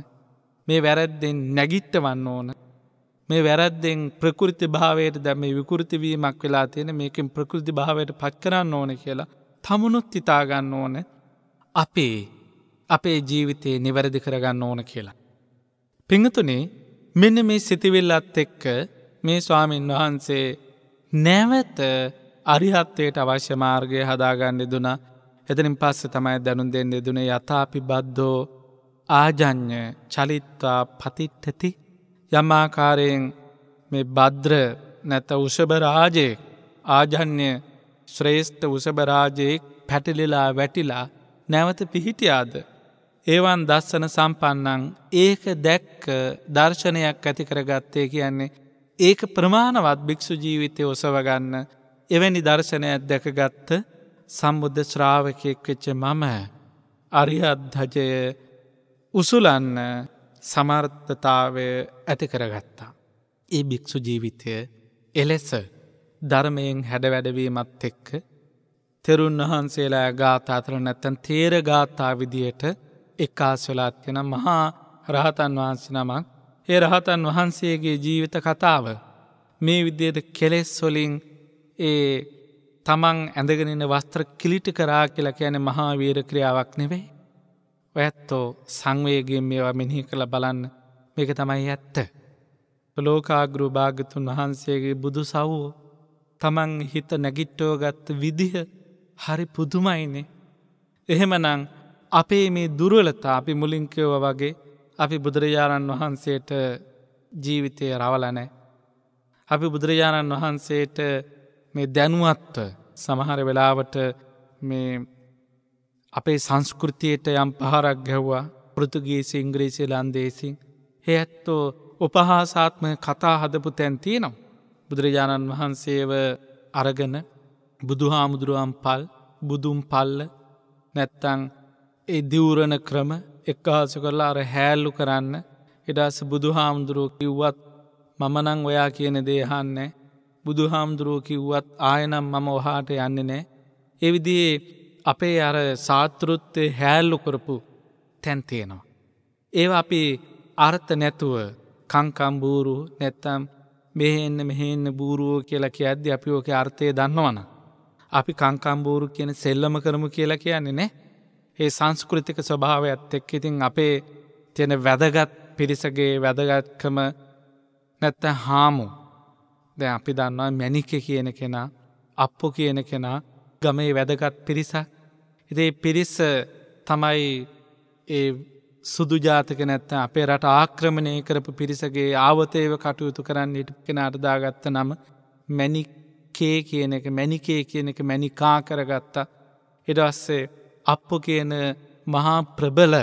මේ වැරැද්දෙන් නැගිට්ට වන්න ඕන. මේ වැරැද්දෙන් ප්‍රකෘති භාවයට දැම විකෘතිවීමක් වෙලා තියෙන මේකින් ප්‍රකෘති භාවයට පත් කරන්න ඕන කියලා තමුණුත් තිතාගන්න ඕන අපේ අපේ ජීවිතයේ නිවැරදි කරගන්න ඕන කියලා. පිඟතුනේ මෙන්න මේ සිතිවිල්ලත් එක්ක මේ ස්වාමීන් වහන්සේ නැවත අරිහත්වයට අවශ්‍ය මාර්ගය හදාගන්න දුන එතනින් පස්ස තමයි දැනුන් දෙන්න දුන යථපි බද්ධෝ ආජඥ චලිත්තා පතිට්ටති යමාකාරයෙන් මේ බද්‍ර නැත උෂභරාජයෙක් ආජඥ්‍ය ශ්‍රේෂ්ඨ උසභරාජයෙක් පැටිලිලා වැටිලා නැවත පිහිටියාද ඒවන් දස්සන සම්පන්නන් ඒක දැක්ක දර්ශනයක් ඇති කරගත්තේ කියන්නේ. ඒක ප්‍රමාණවත් භික්‍ෂු ජීවිතය ඔසවගන්න එවැනි දර්ශනයක් දැකගත්ත සම්බුද්ධ ශ්‍රාවකයෙක් වෙච්ච මම අරිහත්ධජය උසුලන්න සමර්ථතාවය ඇති කරගත්තා. ඒ භික්‍ෂු ජීවිතය එලෙස ධර්මයෙන් හැඩවැඩවීමත් එක්ක තෙරුන් වහන්සේලා ගාථාතර නැත්තන් තේර ගාථා විදියට එක්කාස්වලාත්යන මහා රහතන් වහන්සේ නමක් ඒ රහතන් වහන්සේගේ ජීවිත කතාව මේ විද්‍යයට කෙලෙස් සොලින් ඒ තමන් ඇඳගෙනෙන වස්ත්‍ර කිලිටි කරා කියලා කියන මහාවීර ක්‍රියාවක් නෙවෙයි. ඔයත්තෝ සංවේගෙන් මේවා මෙිහි කළ බලන්න මේක තමයි ඇත්ත. ලෝකාගරු භාගතුන් වහන්සේගේ බුදු සවූ තමන් හිත නැගිට්ටෝ ගත්ත විදිහ හරි පුදුමයිනේ. එහෙමනං අපේ මේ දුරුවලතා අපි මුලින්කයව වගේ අපි බුදුරජාණන් වහන්සේට ජීවිතය රවලනෑ. අපි බුදුරජාණන් වහන්සේට මේ දැනුවත්ව සමහර වෙලාවට මේ අපේ සංස්කෘතියට යම් පහරක් ගැව්වා පෘතුගීසි ඉංග්‍රීසි ලන්දේසින් හෙඇත්තෝ උපහාසාත්ම කතා හදපු තැන්තිය නම්. බුදුරජාණන් වහන්සේව අරගන බුදුහාමුදුරුවන් පල් බුදුම් පල්ල නැත්තං ඒ දිවරණ ක්‍රම එක්කහසු කරලා අර හැල්ලු කරන්න එඩස බුදු හාමුදුරුවෝ කිව්වත් මමනං ඔයා කියන දේහන්නෑ බුදු හාමුදුරුවෝ කිව්වත් ආයනම් මම ඔහාට යන්න නෑ. එවිදියේ අපේ අර සාතෘත්තය හැල්ලු කරපු තැන්තියෙනවා. ඒව අපි අර්ථ නැතුව කංකම්බූරු නැත්තම් මෙහෙන්න මෙහෙන්න බූරුවෝ කියලා කියද්දි අපි ඕක අර්ථය දන්නවන. අපි කංකම්බූරු කියන සෙල්ලම කරමු කියලා කියන්නේ නෑ ඒ සංස්කෘතික ස්වභාවයක්ත් එක් ඉතින් අපේ තියෙන වැදගත් පිරිසගේ වැදගත්කම නැත්ත හාමු ද අපි දන්නවා මැනික කියන කෙනා අප්පු කියන කෙනා ගමේ වැදගත් පිරිසක් ඉදේ පිරිස තමයි ඒ සුදුජාතක නැත්ත අපේ රට ආක්‍රමණය කරපු පිරිසගේ ආවතේව කටයුතු කරන්න ඉට කෙන අර්දාගත්ත නම මැනිකේ කියන එක මැනිකේ කියන එක මැනිකා කරගත්තා එඩස්සේ අප්පු කියන මහා ප්‍රබල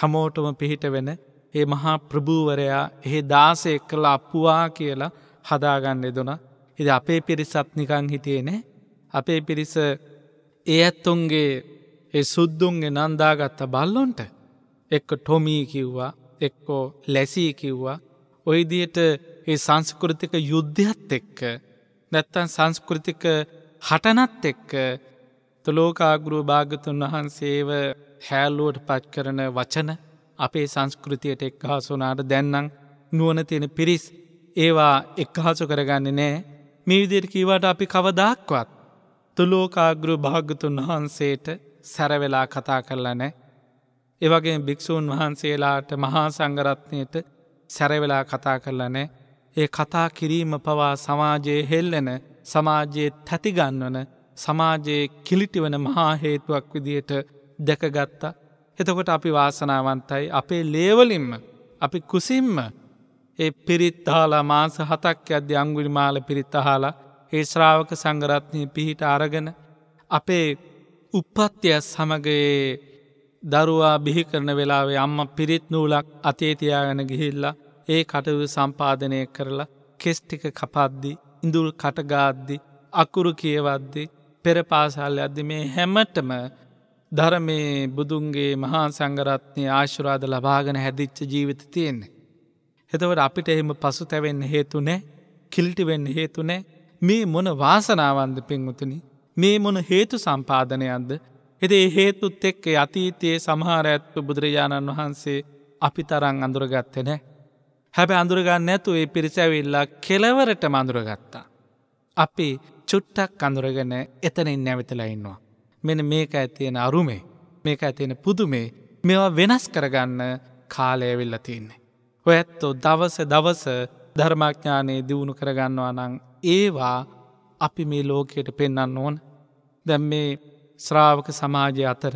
හැමෝටම පිහිට වෙන ඒ මහා ප්‍රභූවරයා එහෙ දාස එක්කල අප්පුවා කියලා හදාගන්න එදුන. හිද අපේ පිරිසත් නිකං හිටියේ නෑ. අපේ පිරිස ඒ ඇත්තුන්ගේ ඒ සුද්දුන්ගේ නන්දාගත්ත බල්ලොන්ට එක්ක ටොමී කිව්වා එක්කෝ ලැසී කිව්වා ඔයිදියට ඒ සංස්කෘතික යුද්ධයත් එක්ක නැත්තන් සංස්කෘතික හටනත් එක්ක තුළෝකාගුරු භාගතුන් වහන්සේව හැල්ලුවට පච් කරන වචන අපේ සංස්කෘතියට එක්හසුනාට දැන්නම් නුවන තියෙන පිරිස් ඒවා එක්හසු කරගන්න නෑ මිවිදියට කීවට අපි කවදක්වත් තුළෝකාගුරු භාගතුන් වහන්සේට සැරවෙලා කතා කරලා නෑ. එවගේ භික්‍ෂූන් වහන්සේලාට මහා සංගරත්නයට සැරවෙලා කතා කරලා නෑ. ඒ කතා කිරීම පවා සමාජයේ හෙල්ලෙන සමාජයේ තැතිගන්වන සමාජයේ කිලිටිවන මහා හේතුවක් විදියට දැකගත්තා. එතකොට අපි වාසනාවන්තයි අපේ ලේවලින්ම අපි කුසිම්ම ඒ පිරිත් අහලා මාස හතක් ඇද අංගුලිමාල පිරිත් අහලා ඒ ශ්‍රාවක සංගරත්නය පිහිට අරගෙන අපේ උපත්තිය සමගයේ දරුවා බිහි කරන වෙලාවේ අම්ම පිරිත් නූලක් අතේතියාගෙන ගිහිල්ලා ඒ කටයු සම්පාධනය කරලා කෙස්ටික කපද්දි ඉඳුල් කටගාද්දි අකුරු කියවද්දි පෙරපාසල් ඇද මේ හැමටම ධරමේ බුදුන්ගේ මහා සංගරත්නය ආශුරාද ලබාගෙන හැදිච්ච ජීවිත තියෙන්නේ. එතවට අපිට එහෙම පසු තැවෙන්න හේතු නෑ කිල්ටිවෙන්න හේතු නෑ මේ මොන වාසනාවන්ද පෙන්වතුනි මේ මොන හේතු සම්පාධනයන්ද එදේ හේතුත් එක්කේ අතීතයේ සමහර ඇත්තු බුදුරජාණන් වහන්සේ අපි තරං අඳුරගත්තෙන. හැබැ අඳුරගන්න ඇතු ඒ පිරිසැවිල්ලා කෙලවරට මඳුරගත්තා. අපි චුට්ටක් අඳුරගෙන එතනින් නැවිතලයින්නවා. මෙන මේක ඇතියෙන අරුමේ මේක ඇතියෙන පුදුමේ මෙවා වෙනස් කරගන්න කාලයවෙල්ල තියන්නේ. ඔය ඇත්තෝ දවස දවස ධර්මාඥානයේ දියුණු කරගන්නවා නං ඒවා අපි මේ ලෝකයට පෙන්න්න ඕන දැම් මේ ශ්‍රාවක සමාජය අතර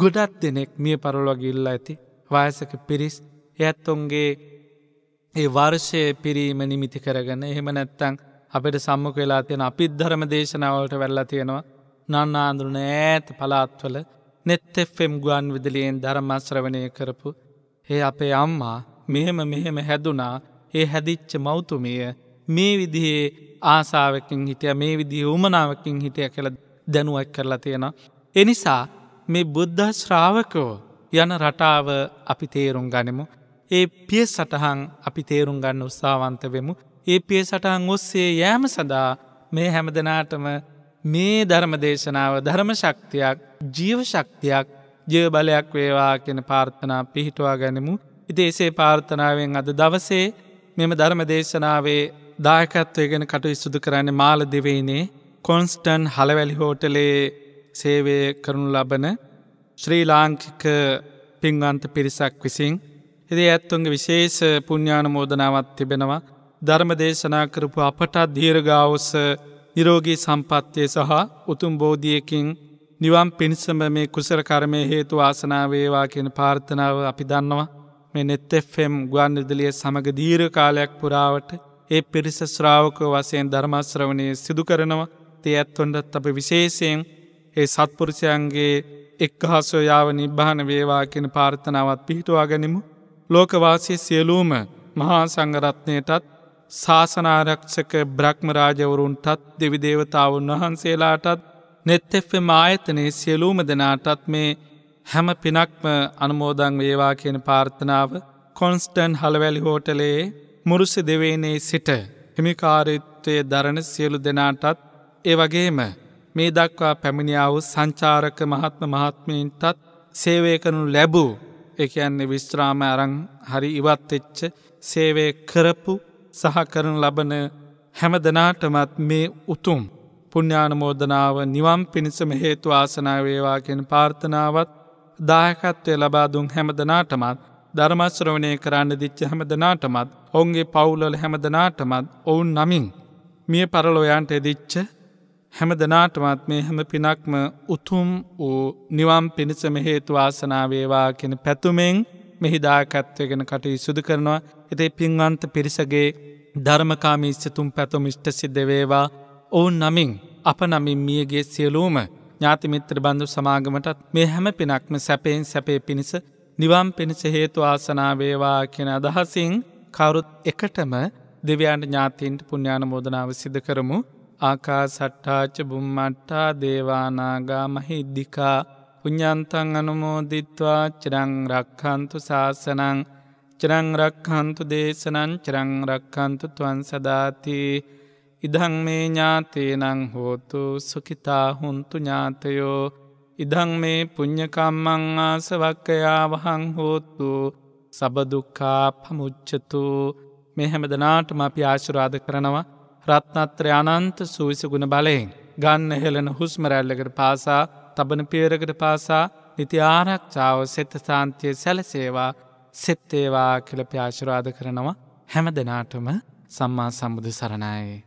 ගොඩත් දෙනෙක් මිය පරලොගිල්ල ඇති වයසක පිරිස් ඇත්තුන්ගේ ඒ වර්ෂය පිරීම නිමිති කරගන එහෙම නැත්තං අපිට සම්මක වෙලා තියෙන අපිද්ධරම දේශනාවලට වැල්ලා තියෙනවා නන්නාඳුරන ඈත පලාත්වල නෙත් එෆෙම් ගුවන් විදිලියෙන් ධර්මස්ශ්‍රවණය කරපු ඒ අපේ අම්මා මෙහෙම මෙහෙම හැදුනා ඒ හැදිච්ච මෞතුමිය මේ විදිහේ ආසාාවකින් හිටිය මේ විදිහ උමනාවකින් හිටිය කළ දැනුවක් කරලා තියෙන. එනිසා මේ බුද්ධ ශ්‍රාවකෝ යන රටාව අපි තේරුම් ගනිමු. ඒ පිය සටහන් අපි තේරුම් ගන්න උත්සාවන්ත වෙමු ඒ පිය සටහන් ඔස්සේ යෑම සඳහා මේ හැමදනාටම මේ ධර්ම දේශනාව ධර්ම ශක්තියක් ජීව ශක්තියක් ජයබලයක් වේවා කියෙන පාර්ථනා පිහිටවා ගැනමු. ඉති එසේ පාර්ථනාවෙන් අද දවසේ මෙම ධර්ම දේශනාවේ දායකත්වයගෙන කටු ඉස්සුදු කරන්න මාල දෙවේනේ කොන්ස්ටන් හලවැලි හෝටලේ සේවය කරනු ලබන ශ්‍රී ලාංකික පින්වන්ත පිරිසක් විසින්. එදේ ඇත්තුන්ගේ විශේෂ පුුණ්ඥාන මෝදනාවත් තිබෙනවා ධර්ම දේශනා කරපු අපට දීර්ගාවස නිරෝගී සම්පත්තිය සහ උතුම් බෝධියකින් නිවම් පිණිසම මේ කුසර කරමය හේතු වාසනාවේවා කියෙන පාර්ථනාව අපි දන්නවා මේ නෙත්තෙෆම් ගුවන් විදලිය සමඟ දීර කාලයක් පුරාවට ඒ පිරිස ශ්‍රාවක වසයෙන් ධර්මශ්‍රවණය සිදු කරනවා තේ ඇත්වොන්ඩත් අප විශේෂයෙන් ඒ සත්පුරුෂයන්ගේ එක්හසෝයාව නිබ්භාන වේවා කියෙන පාර්ථනාවත් පිහිටවා ගනිමු ලෝකවාසය සියලූම මහා සංගරත්නයටත් ශාසනාරක්ෂක බ්‍රහ්මරාජවරුන්ටත් දෙවිදේවතාවුන් වහන්සේලාටත් නෙත්තෙෆ්ම ආයතනයේ සියලූම දෙනාටත් මේ හැම පිනක්ම අනුමෝදං වේවා කියන පාර්ථනාව කොන්ස්ටන් හලවැලි හෝටලයේ මුරුසි දෙවේනේ සිට හිමිකාරිත්වය දරණ සියලු දෙනාටත් ඒ වගේම මේ දක්වා පැමිණියාව සංචාරක මහත්ම මහත්මීන්ටත් සේවය කනු ලැබූ එක යන්නේ විශ්‍රාම අරං හරි ඉවත් එච්ච සේවය කරපු සහ කරන ලබන හැම දෙනාටමත් මේ උතුම් පුුණ්ඥානමෝදනාව නිවම් පිණිසම හේතු ආසනාවේවා කියෙන පාර්ථනාවත් දායකත්වය ලබාදුන් හැමදනාටමත් ධර්මස්ශ්‍රවණය කරන්න දිච්ච හැමදනාටමත් ඔවුන්ගේ පවුලල හැමදනාටමත් ඔවුන් නමින් මිය පරලොයන්ට එදිච්ච හැමදනාටමත් මේ හැම පිනක්ම උතුම් වූ නිවම් පිණිසම හේතු වාසනාවේවා කෙන පැතුමෙන් මෙහිදාකත්වයගෙන කටයු සුදු කරනවා එතේ පින්වන්ත පිරිසගේ ධර්මකාමී ස්්‍යතුම් පැතුම ෂ්ට සිද්ධවේවා ඔවුන් නමින් අප නමින් මියගේ සියලූම ඥාතිමිත්‍ර බන්ධු සමාගමටත් මේ හැම පිනක්ම සැපයෙන් සැපේ පිණිස නිවම් පිණිස හේතු ආසනාවේවා කියෙන අදහසින් කවුරුත් එකටම දෙවයන්ට ඥාතීන්ට පුුණ්ඥාන මෝදනාව සිද කරමු ආකා සට්ටාච බුම්මට්ටා දේවානාගා මහිද්දිකා පුඥ්ඥන්තන් අනුමෝදිත්වා චරං රක්කන්තු ශාසනං චරංරක්හන්තු දේශනං චරංරක්හන්තු තුවන් සදාති ඉදං මේ ඥාතේනං හෝතු සුකිතා හුන්තු ඥාතයෝ ඉදං මේ පුං්ඥකම්මං ආසවක්කයා වහං හෝතු සබදුක්කා පමුච්චතු මේ හැමදනාටම අපි ආශුරාධ කරනවා රත්නත්‍රය අනන්ත සූවිසි ගුණ බලයෙන් ගන්න හෙළෙන හුස්මරැල්ලකට පාසා තබන පේරකට පාසා නිති ආරක්ෂාව සෙත්තසාන්තිය සැලසේවා සෙත්තේවා කළ ප්‍යාශරවාද කරනවා හැම දෙනාටම සම්මා සම්බුදු සරණයේ.